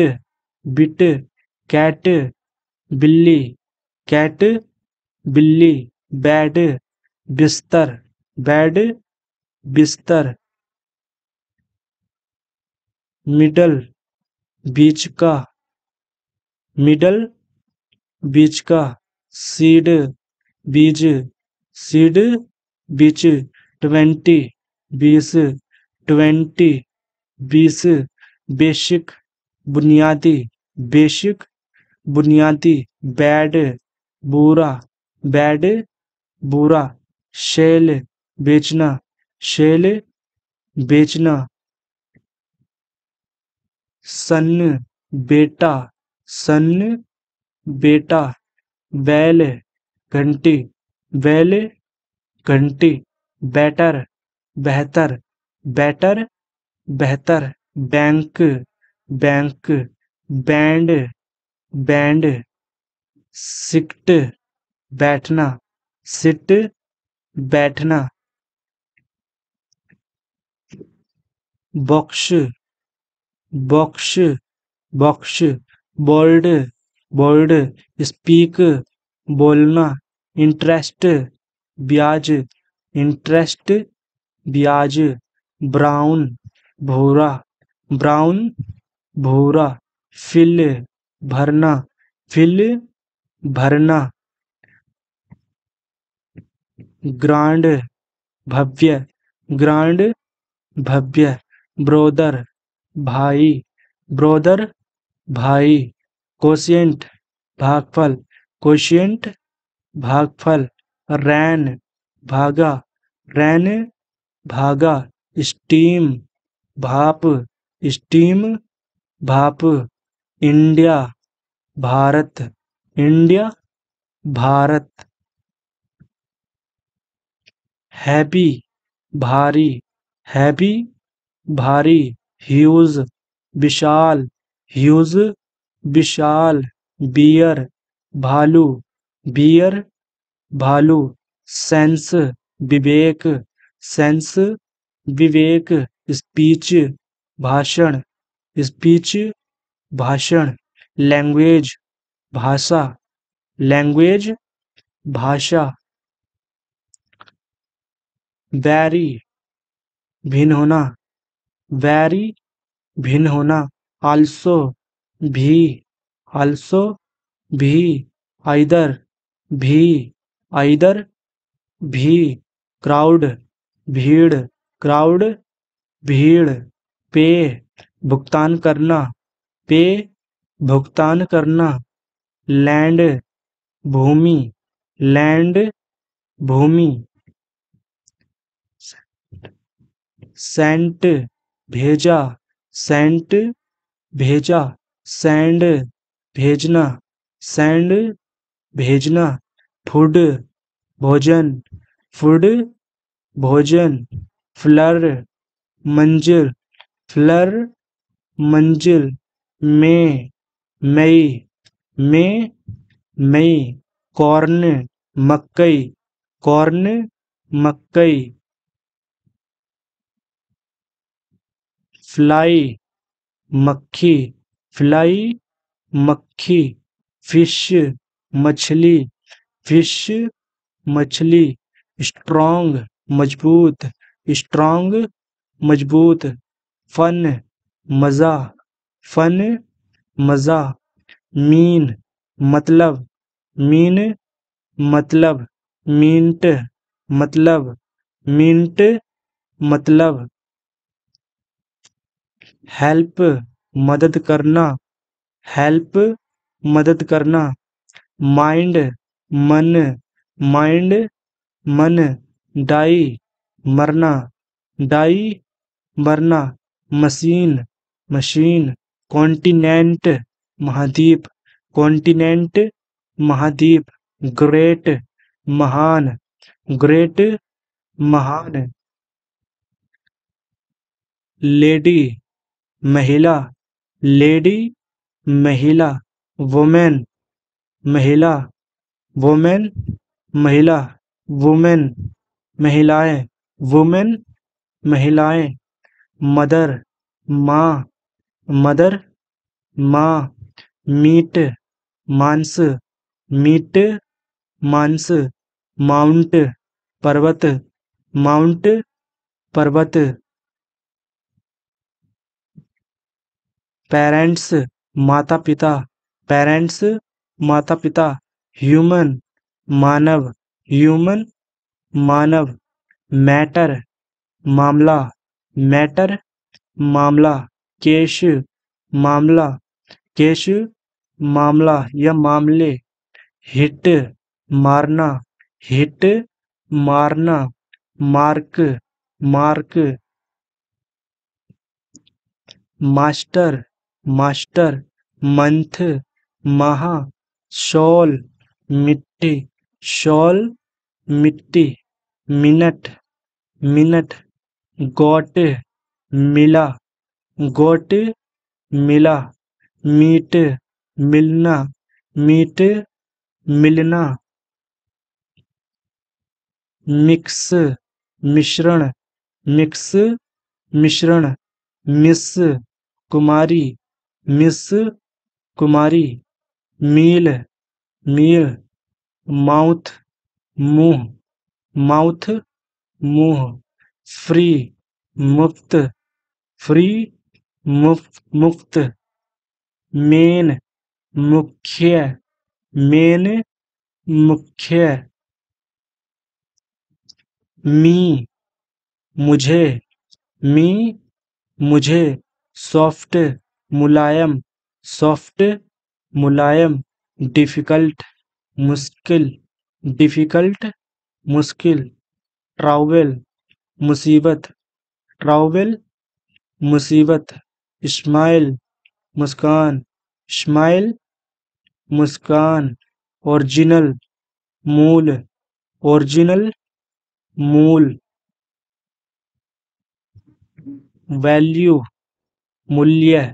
बिट कैट बिल्ली कैट बिल्ली बेड बिस्तर बेड बिस्तर मिडल बीच का मिडल बीच का सीड बीज सीड बीच ट्वेंटी बीस ट्वेंटी बीस बेसिक बुनियादी बेसिक बुनियादी बैड बुरा बैड बुरा शेल बेचना शेल बेचना सन बेटा सन बेटा बैल घंटी बैल घंटी बेटर बेहतर बेटर बेहतर bank bank band band sit बैठना सिट बैठना box box box bold bold speak बोलना इंटरेस्ट ब्याज इंटरेस्ट ब्याज ब्राउन भूरा ब्राउन भूरा फिल भरना फिल भरना ग्रांड भव्य ग्रांड भव्य ब्रोदर भाई ब्रोदर भाई कोशियंट भागफल कोशियंट भागफल रैन भागा रैन भागा स्टीम भाप स्टीम भाप इंडिया भारत इंडिया भारत हैवी भारी हैवी भारी ह्यूज विशाल ह्यूज विशाल बियर भालू बियर भालू सेंस विवेक सेंस विवेक स्पीच भाषण स्पीच भाषण लैंग्वेज भाषा लैंग्वेज भाषा वैरी भिन्न होना वेरी भिन्न होना आल्सो भी आल्सो भी आइदर भी आइदर भी क्राउड भीड़ क्राउड भीड़ पे भुगतान करना पे भुगतान करना लैंड भूमि लैंड भूमि सेंट भेजा सेंट भेजा सेंड भेजना सेंड भेजना फूड भोजन फूड भोजन फ्लर मंजिल फ्लर मंजिल में मई में मई कॉर्न मकई कॉर्न मकई फ्लाई मक्खी फ्लाई मक्खी फिश मछली फिश मछली स्ट्रोंग मजबूत स्ट्रोंग मजबूत फन मज़ा फन मज़ा मीन मतलब मीन मतलब मिनट मतलब मिनट मतलब हेल्प मदद करना हेल्प मदद करना माइंड मन माइंड मन डाई मरना डाई मरना मशीन मशीन कॉन्टिनेंट महाद्वीप कॉन्टिनेंट महाद्वीप ग्रेट महान ग्रेट महान लेडी महिला लेडी महिला वुमेन महिला वुमेन महिला वुमेन महिलाएं वुमेन महिलाएं मदर माँ मदर माँ मीट मांस मीट मांस माउंट पर्वत माउंट पर्वत पेरेंट्स माता पिता पेरेंट्स माता पिता ह्यूमन मानव ह्यूमन मानव मैटर मामला मैटर मामला केश मामला केश मामला या मामले हिट मारना हिट मारना mark mark master master month महा शॉल मिट्टी शॉल मिट्टी मिनट मिनट गोट मिला गोट मिला मीट मिलना मीट मिलना मिक्स मिश्रण मिक्स मिश्रण मिस कुमारी मिस कुमारी मील मील माउथ मुंह माउथ मुंह फ्री मुफ्त फ्री मुफ्त मुफ्त मेन मुख्य मेन मुख्य मी मुझे मी मुझे सॉफ्ट मुलायम सॉफ्ट मुलायम डिफिकल्ट मुश्किल डिफिकल्ट मुश्किल ट्रावल मुसीबत ट्रावल मुसीबत इस्माइल मुस्कान इस्माइल मुस्कान ओरिजिनल मूल ओरिजिनल मूल वैल्यू मूल्य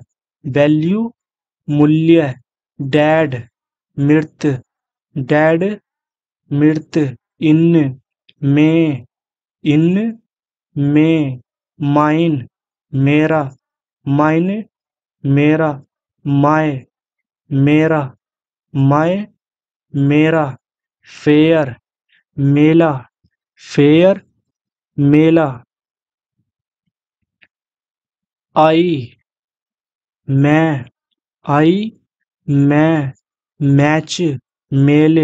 वैल्यू मूल्य डैड मृत डैड मृत इन में इन में माइन मेरा माइन मेरा माय मेरा माय मेरा फेयर मेला फेयर मेला आई मैं आई मैं मैच मेल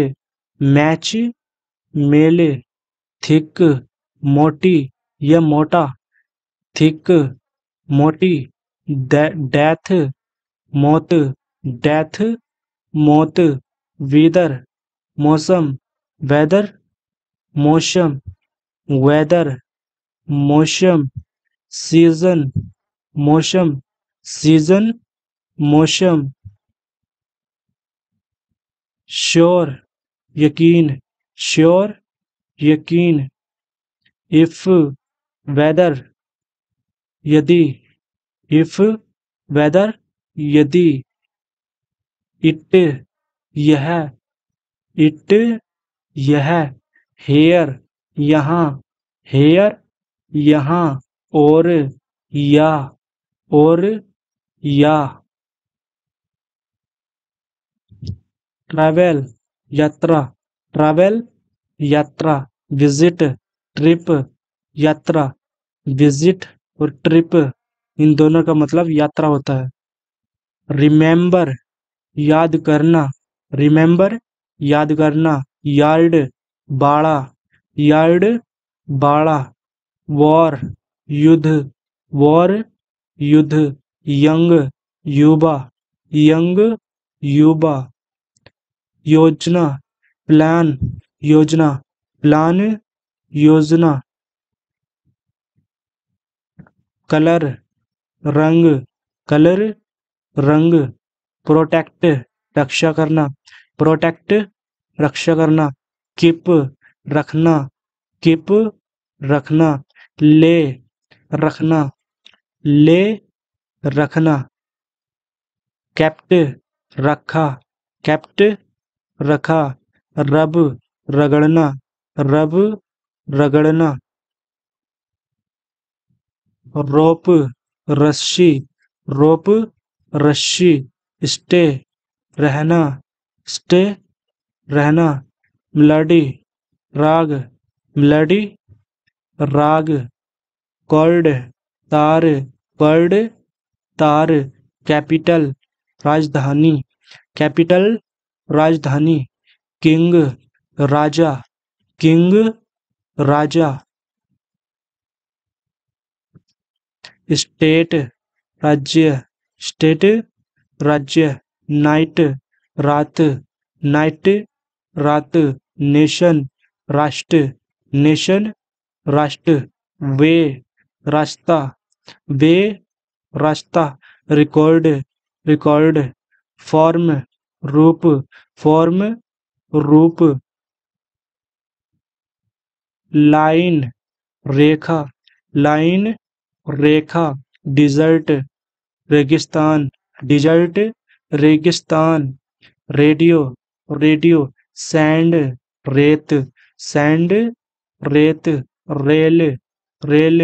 मैच मेल थिक मोटी या मोटा थिक मोटी डेथ मौत डेथ मौत वेदर मौसम वेदर मौसम वेदर मौसम सीजन मौसम सीजन मौसम श्योर यकीन श्योर यकीन इफ वेदर यदि इफ वेदर यदि इट यह इट यह हेयर यहाँ हेयर यहाँ और या और या ट्रैवल यात्रा ट्रैवल यात्रा विजिट ट्रिप यात्रा विजिट और ट्रिप इन दोनों का मतलब यात्रा होता है रिमेंबर याद करना रिमेंबर याद करना यार्ड बाड़ा यार्ड बाड़ा वॉर युद्ध वॉर युद्ध यंग युवा यंग युवा योजना प्लान योजना प्लान योजना कलर रंग कलर रंग प्रोटेक्ट रक्षा करना प्रोटेक्ट रक्षा करना किप रखना किप रखना ले रखना ले रखना कैप्ट रखा कैप्ट रखा रब रगड़ना रब रगड़ना रोप रस्सी रोप रस्सी स्टे रहना स्टे रहना मिलाडी राग मिलाडी राग कॉल्ड तार कॉल्ड तार कैपिटल राजधानी कैपिटल राजधानी किंग राजा किंग राजा स्टेट राज्य स्टेट राज्य नाइट रात नाइट रात नेशन राष्ट्र नेशन राष्ट्र वे रास्ता वे रास्ता रिकॉर्ड रिकॉर्ड फॉर्म रूप फॉर्म रूप लाइन रेखा लाइन रेखा डिजर्ट रेगिस्तान डिजर्ट रेगिस्तान रेडियो रेडियो सैंड रेत सैंड रेत रेल रेल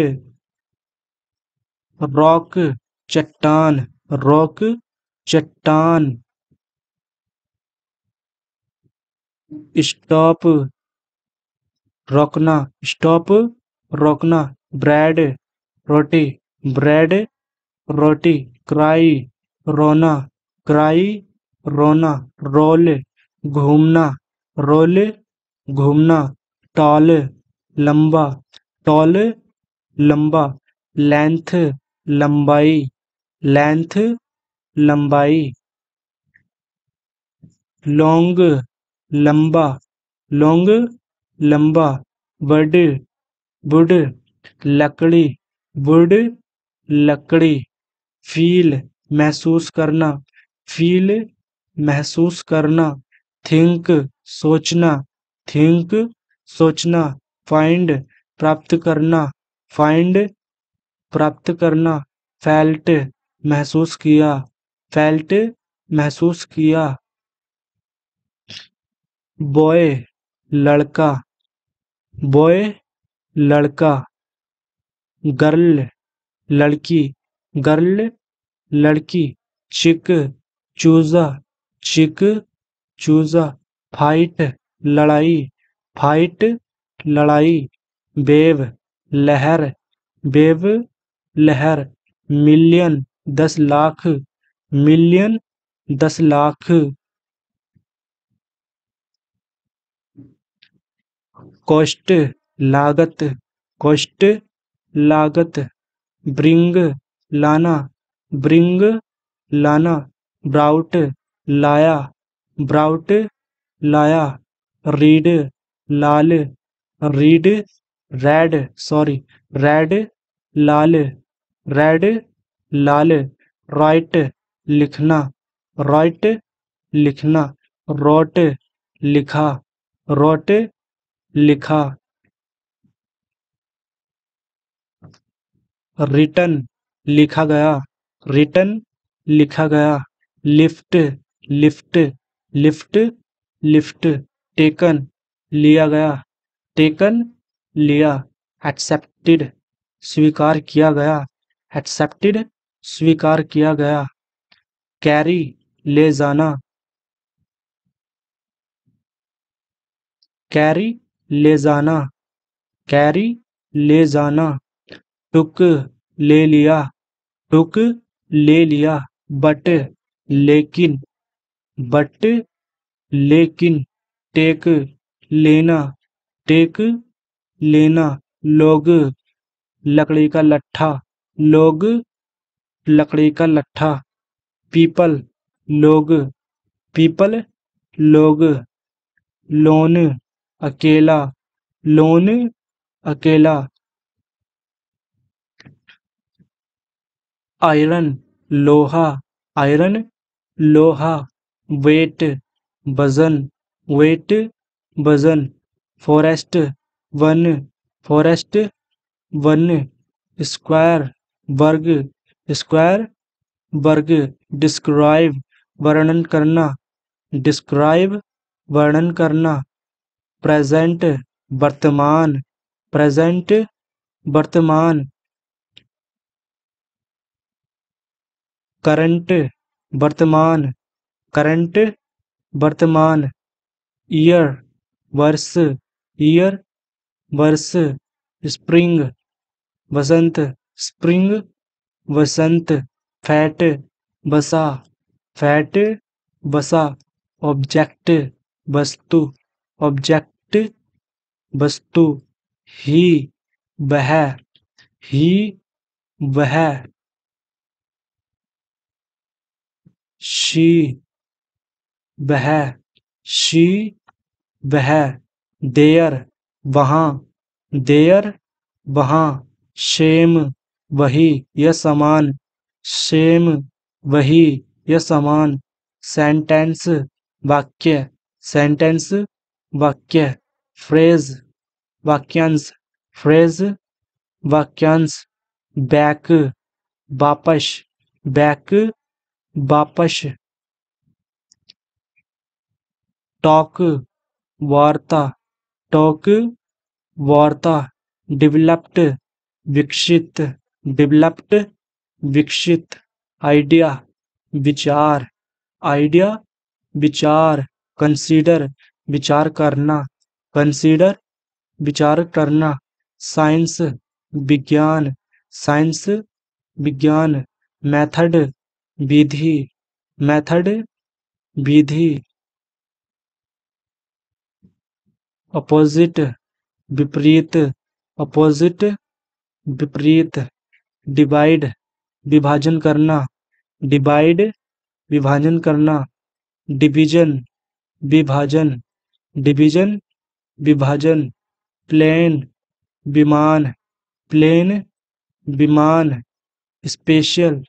रॉक चट्टान रॉक चट्टान स्टॉप रोकना स्टॉप रोकना ब्रेड रोटी ब्रेड रोटी क्राई रोना क्राई रोना रोल घूमना रोल घूमना टॉल लंबा टॉल लंबा लेंथ लंबाई लेंथ लंबाई लॉन्ग लंबा लॉन्ग लंबा वड वुड लकड़ी वुड लकड़ी फील महसूस करना फील महसूस करना थिंक सोचना थिंक सोचना फाइंड प्राप्त करना फाइंड प्राप्त करना फेल्ट महसूस किया फेल्ट महसूस किया बॉय लड़का बॉय लड़का गर्ल लड़की गर्ल लड़की चिक चूजा चिक चूजा फाइट लड़ाई फाइट लड़ाई बेव लहर बेव लहर मिलियन दस लाख मिलियन दस लाख कॉस्ट लागत कॉस्ट लागत ब्रिंग लाना ब्रिंग लाना ब्राउट लाया ब्राउट लाया रीड लाल रीड रेड सॉरी रेड लाल रेड लाल राइट लिखना राइट लिखना रोट लिखा रोट लिखा रिटर्न लिखा गया रिटर्न लिखा गया lift lift lift lift taken लिया गया टेकन लिया एक्सेप्टेड स्वीकार किया गया एक्सेप्टेड स्वीकार किया गया कैरी ले जाना कैरी ले जाना कैरी ले जाना टुक ले लिया टुक ले लिया बट लेकिन बट लेकिन टेक लेना टेक लेना लोग लकड़ी का लट्ठा लोग लकड़ी का लट्ठा पीपल लोग पीपल लोग लोन अकेला लोन अकेला आयरन लोहा आयरन लोहा वेट वजन वेट वजन फॉरेस्ट वन फॉरेस्ट वन स्क्वायर वर्ग स्क्वायर वर्ग डिस्क्राइब वर्णन करना डिस्क्राइब वर्णन करना प्रेजेंट वर्तमान प्रेजेंट वर्तमान करंट वर्तमान करंट वर्तमान ईयर वर्ष ईयर वर्ष स्प्रिंग वसंत स्प्रिंग वसंत फैट बसा फैट बसा ऑब्जेक्ट वस्तु ऑब्जेक्ट वस्तु ही वह ही वह शी वह शी वह देयर वहाँ देयर वहाँ शेम वही यह समान सेम वही यह समान सेंटेंस वाक्य सेंटेंस वाक्य फ्रेज वाक्यांश फ्रेज वाक्यांश बैक वापस बैक वापस टॉक वार्ता टॉक वार्ता डेवलप्ड विकसित डेवलप्ड विकसित आइडिया विचार आइडिया विचार कंसीडर विचार करना कंसीडर विचार करना साइंस विज्ञान साइंस विज्ञान मेथड विधि मेथड विधि अपोजिट विपरीत अपोजिट विपरीत डिवाइड विभाजन करना डिवाइड विभाजन करना डिवीजन विभाजन डिवीजन विभाजन प्लेन विमान प्लेन विमान स्पेशल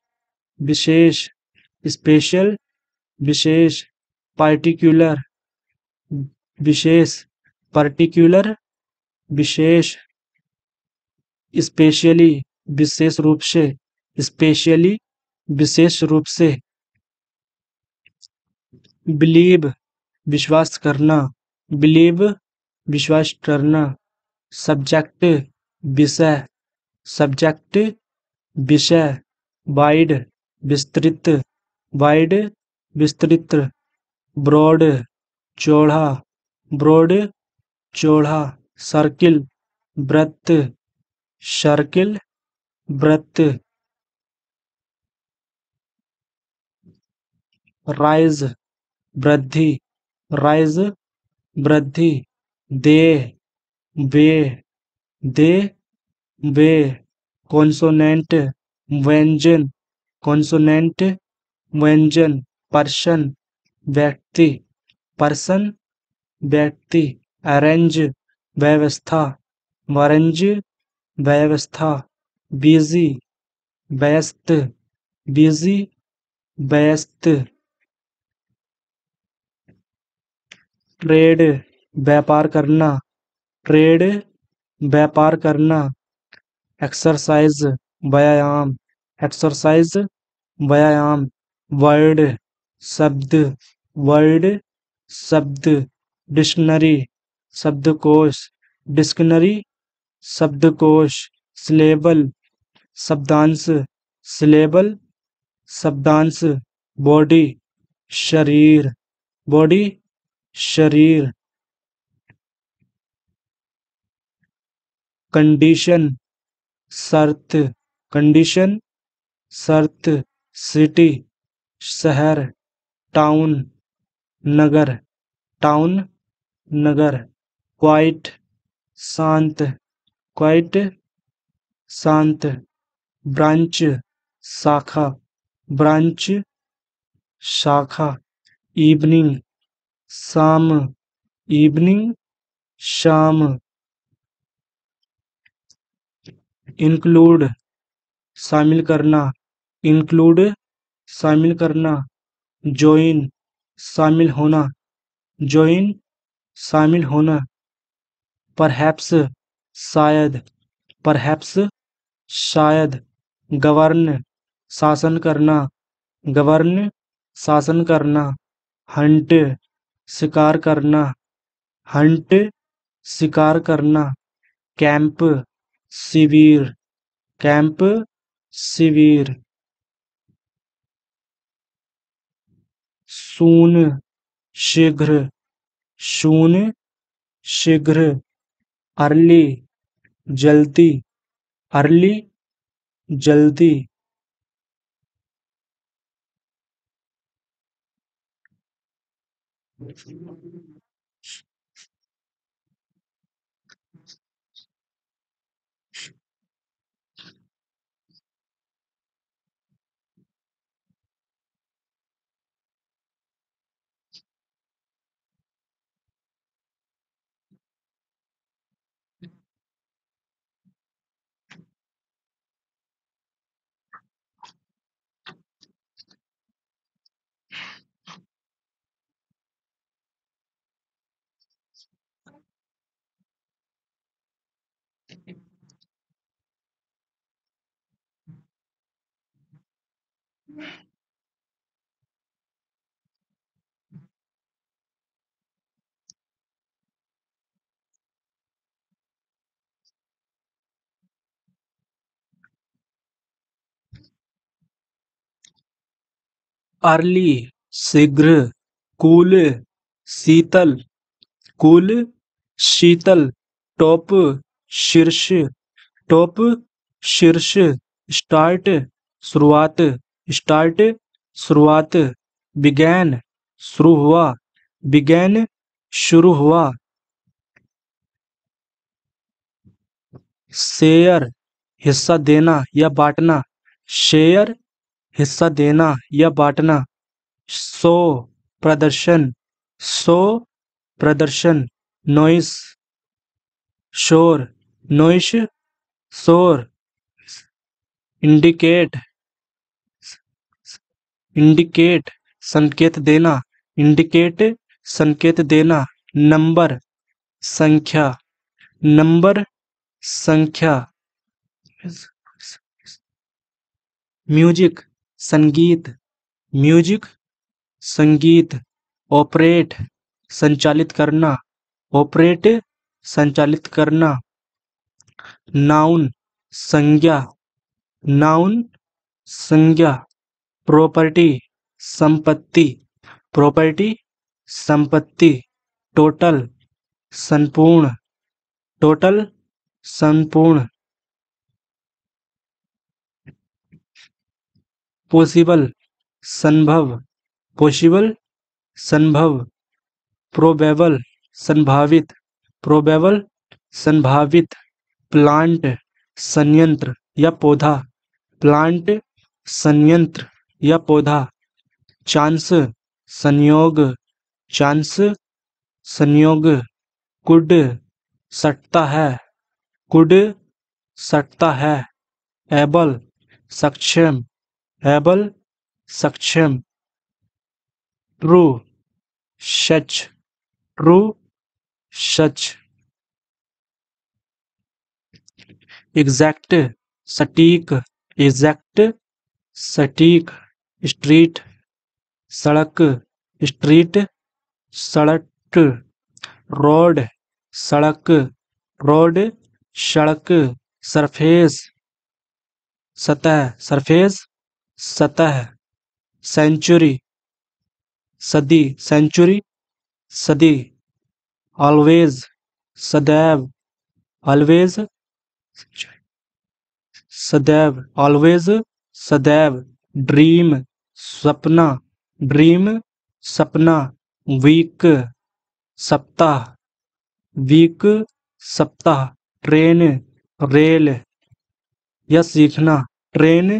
विशेष स्पेशल विशेष पार्टिकुलर विशेष पर्टिकुलर विशेष स्पेशली विशेष रूप से स्पेशली विशेष रूप से बिलीव विश्वास करना बिलीव विश्वास करना सब्जेक्ट विषय सब्जेक्ट विषय वाइड विस्तृत वाइड विस्तृत ब्रॉड चौड़ा ब्रॉड चौड़ा सर्किल वृत्त सर्किल व्रत राइज वृद्धि राइज वृद्धि दे वे दे वे कॉन्सोनेंट व्यंजन कॉन्सोनेंट व्यंजन पर्सन व्यक्ति पर्सन व्यक्ति अरेंज व्यवस्था वरेंज व्यवस्था busy best busy best trade व्यापार करना ट्रेड व्यापार करना एक्सरसाइज व्यायाम एक्सरसाइज व्यायाम वर्ड शब्द वर्ड शब्द डिक्शनरी शब्दकोश डिक्शनरी शब्दकोश सिलेबल शब्दांश सिलेबल शब्दांश बॉडी शरीर बॉडी शरीर कंडीशन शर्त कंडीशन शर्त सिटी शहर टाउन नगर टाउन नगर क्वाइट शांत क्वाइट शांत ब्रांच शाखा ब्रांच शाखा इवनिंग शाम इवनिंग शाम इंक्लूड शामिल करना इंक्लूड शामिल करना ज्वाइन शामिल होना ज्वाइन शामिल होना परहैप्स शायद परहैप्स शायद गवर्न शासन करना गवर्न शासन करना हंट शिकार करना हंट शिकार करना कैंप शिविर कैंप शिविर सून शीघ्र शून शीघ्र अर्ली जल्दी अर्ली जल्दी अर्ली शीघ्र कूल शीतल कूल शीतल टॉप शीर्ष टॉप शीर्ष स्टार्ट शुरुआत स्टार्ट शुरुआत बिगैन शुरू हुआ बिगैन शुरू हुआ शेयर हिस्सा देना या बांटना शेयर हिस्सा देना या बांटना सो प्रदर्शन सो प्रदर्शन नोइस शोर नॉइस शोर इंडिकेट इंडिकेट संकेत देना इंडिकेट संकेत देना नंबर संख्या नंबर संख्या म्यूजिक संगीत म्यूजिक संगीत ऑपरेट संचालित करना ऑपरेट संचालित करना नाउन संज्ञा नाउन संज्ञा प्रॉपर्टी संपत्ति प्रॉपर्टी संपत्ति टोटल संपूर्ण टोटल संपूर्ण पॉसिबल संभव पॉसिबल संभव प्रोबेबल संभावित प्रोबेबल संभावित प्लांट संयंत्र या पौधा प्लांट संयंत्र या पौधा चांस संयोग चांस संयोग कुड सटता है कुड सटता है एबल सक्षम एबल सक्षम ट्रू सच ट्रू सच एग्जैक्ट सटीक एग्जैक्ट सटीक स्ट्रीट सड़क स्ट्रीट सड़क रोड सड़क रोड सड़क सरफेस सतह सरफेस सतह सेंचुरी सदी सेंचुरी सदी ऑलवेज सदैव ऑलवेज सदैव ऑलवेज सदैव ड्रीम सपना ड्रीम सपना वीक सप्ताह वीक सप्ताह ट्रेन रेल यह सीखना ट्रेन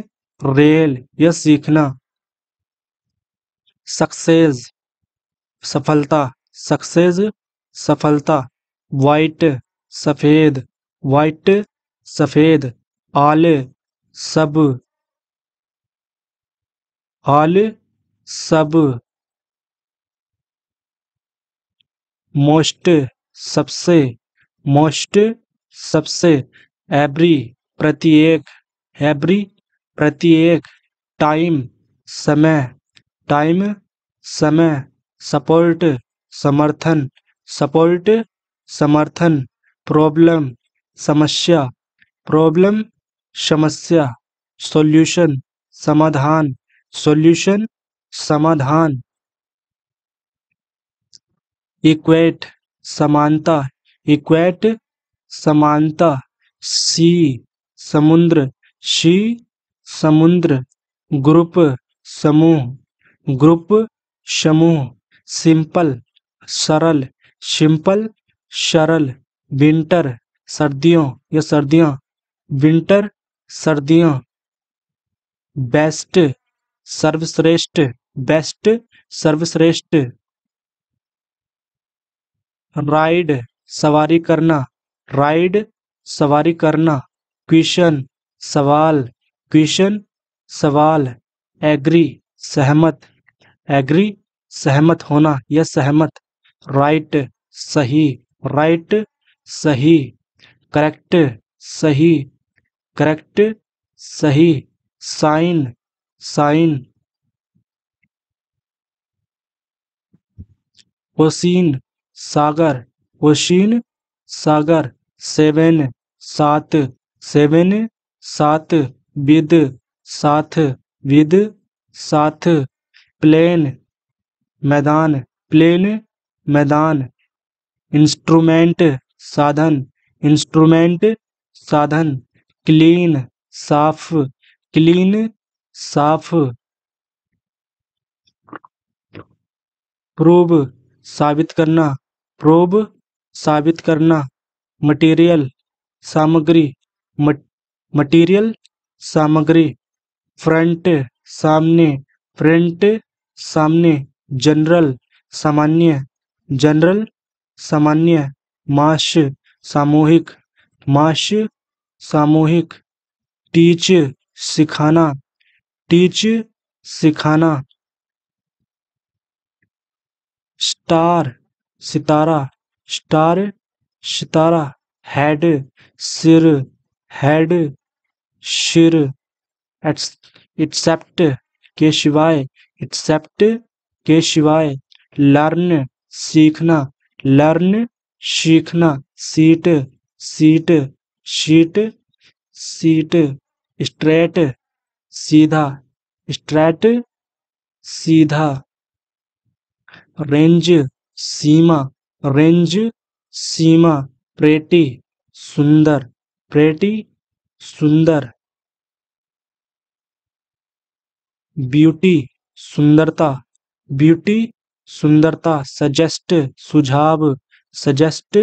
रेल यह सीखना सक्सेस सफलता सक्सेस सफलता वाइट सफेद वाइट सफेद आले सब हल सब मोस्ट सबसे मोस्ट सबसे एवरी प्रत्येक एवरी प्रत्येक टाइम समय टाइम समय सपोर्ट समर्थन सपोर्ट समर्थन प्रॉब्लम समस्या प्रॉब्लम समस्या सॉल्यूशन समाधान सॉल्यूशन समाधान इक्वेट समानता इक्वेट समानता सी समुद्र शी समुद्र ग्रुप समूह ग्रुप समूह सिंपल सरल सिंपल सरल विंटर सर्दियों या सर्दियां विंटर सर्दियां बेस्ट सर्वश्रेष्ठ बेस्ट सर्वश्रेष्ठ राइड सवारी करना राइड सवारी करना क्वेश्चन सवाल क्वेश्चन सवाल एग्री सहमत एग्री सहमत होना या सहमत राइट सही राइट सही करेक्ट सही करेक्ट सही साइन साइन वसीन सागर वसीन सागर सेवन सात सेवन सात विद साथ विद साथ प्लेन मैदान प्लेन मैदान इंस्ट्रूमेंट साधन इंस्ट्रूमेंट साधन क्लीन साफ क्लीन साफ प्रूब साबित करना प्रोब साबित करना मटेरियल सामग्री मटेरियल सामग्री फ्रंट सामने फ्रंट सामने जनरल सामान्य जनरल सामान्य मास सामूहिक मास सामूहिक टीच सिखाना टीच सिखाना स्टार सितारा स्टार सितारा हेड सिर हेड शिर एक्सेप्ट के सिवाय एक्सेप्ट के सिवाय लर्न सीखना लर्न सीखना seat seat sheet seat straight सीधा स्ट्रेट सीधा रेंज सीमा रेंज सीमा प्रेटी सुंदर प्रेटी सुंदर ब्यूटी सुंदरता ब्यूटी सुंदरता सजेस्ट सुझाव सजेस्ट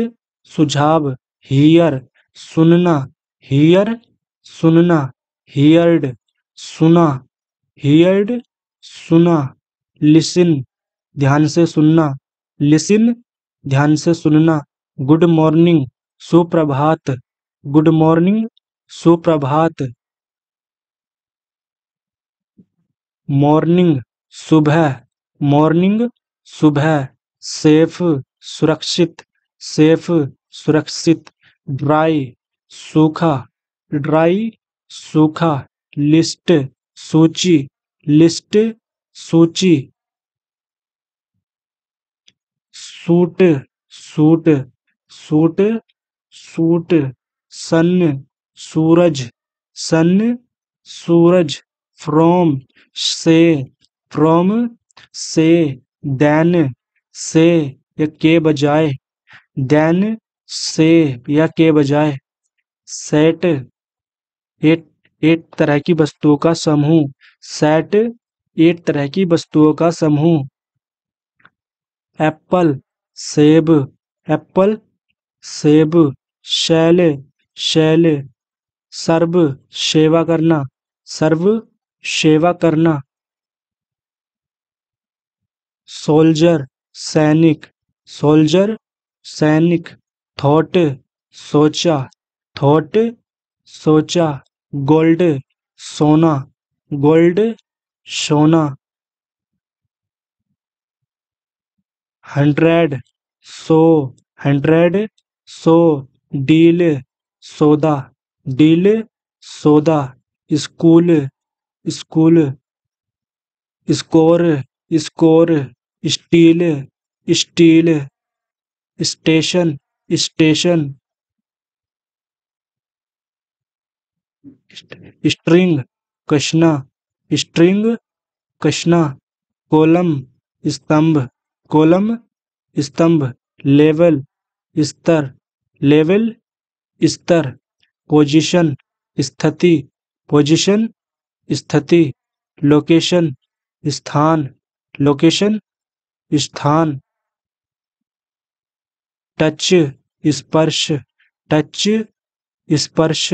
सुझाव हियर सुनना हियर सुनना हियर्ड सुना हियर्ड सुना लिसन ध्यान से सुनना लिसन ध्यान से सुनना गुड मॉर्निंग सुप्रभात गुड मॉर्निंग सुप्रभात मॉर्निंग सुबह मॉर्निंग सुबह सेफ सुरक्षित सेफ सुरक्षित ड्राई सूखा ड्राई सूखा लिस्ट सूची लिस्ट सूची suit suit suit suit sun सूरज सन सूरज फ्रॉम से फ्रॉम से देन से या के बजाय देन से या के बजाय सेट इट एक तरह की वस्तुओं का समूह सेट एक तरह की वस्तुओं का समूह एप्पल सेब एप्पल सेब शैल शैल सर्व सेवा करना सर्व सेवा करना सोल्जर सैनिक सोल्जर सैनिक थॉट सोचा थॉट सोचा गोल्ड सोना गोल्ड सोना हंड्रेड सो हंड्रेड सो डील सौदा डील सौदा school school score score steel steel station station string कशना स्ट्रिंग कशना कॉलम स्तंभ कॉलम स्तंभ लेवल स्तर लेवल स्तर पोजीशन स्थिति पोजीशन स्थिति लोकेशन स्थान लोकेशन स्थान टच स्पर्श टच स्पर्श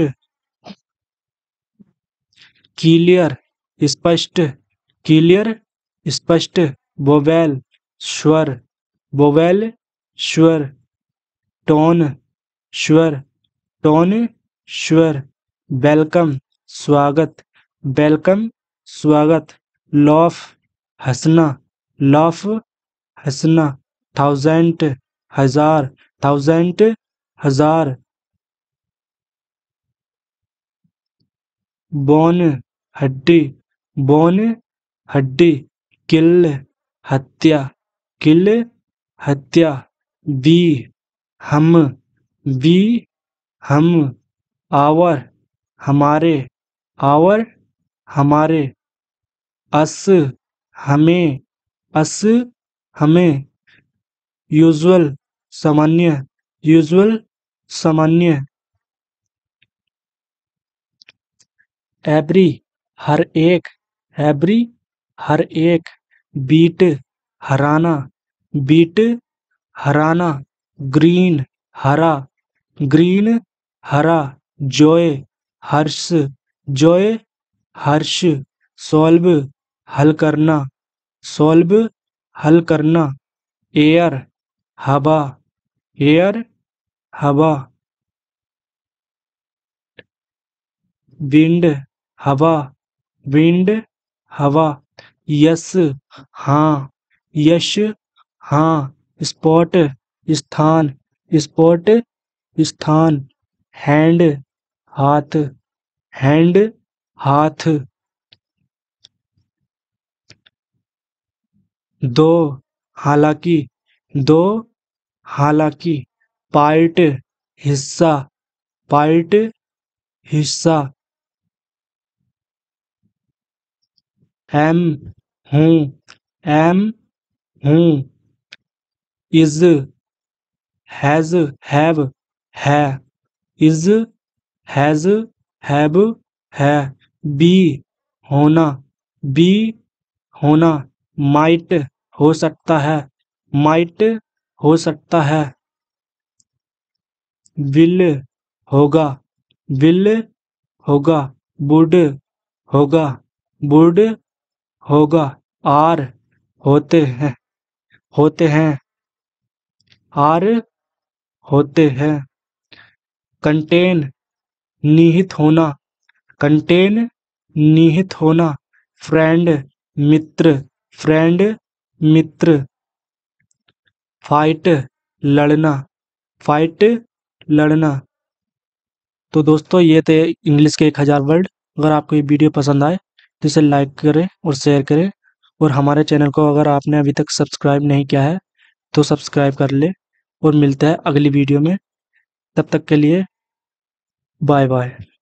क्लियर स्पष्ट क्लियर स्पष्ट बोवेल स्वर बोवेल स्वर टोन स्वर टोन स्वर वेलकम स्वागत वेलकम स्वागत लॉफ हंसना लॉफ हंसना थाउजेंट हजार थाउजेंट हजार बोन हड्डी बोन हड्डी किल हत्या किल हत्या वी हम वी हम आवर हमारे आवर हमारे अस हमें अस हमें यूजुअल सामान्य यूजुअल सामान्य एवरी हर एक हैबरी हर एक बीट हराना बीट हराना ग्रीन हरा ग्रीन हरा जोय हर्ष जोय हर्ष सॉल्व हल करना सॉल्व हल करना एयर हवा एयर हवा विंड हवा विंड हवा यश हाँ यश हाँ स्पॉट स्थान स्पॉट स्थान हैंड हाथ हैंड हाथ दो हालांकि दो हालांकि पार्ट हिस्सा पार्ट हिस्सा एम हूँ एम हूँ इज हैज हैव है इज हैज हैव है बी होना बी होना माइट हो सकता है माइट हो सकता है विल होगा विल होगा बुड होगा बुड होगा आर होते हैं होते हैं आर होते हैं कंटेन निहित होना कंटेन निहित होना फ्रेंड मित्र फ्रेंड मित्र फाइट लड़ना फाइट लड़ना तो दोस्तों ये थे इंग्लिश के एक हज़ार वर्ड अगर आपको ये वीडियो पसंद आए तो इसे लाइक करें और शेयर करें और हमारे चैनल को अगर आपने अभी तक सब्सक्राइब नहीं किया है तो सब्सक्राइब कर ले और मिलता है अगली वीडियो में तब तक के लिए बाय बाय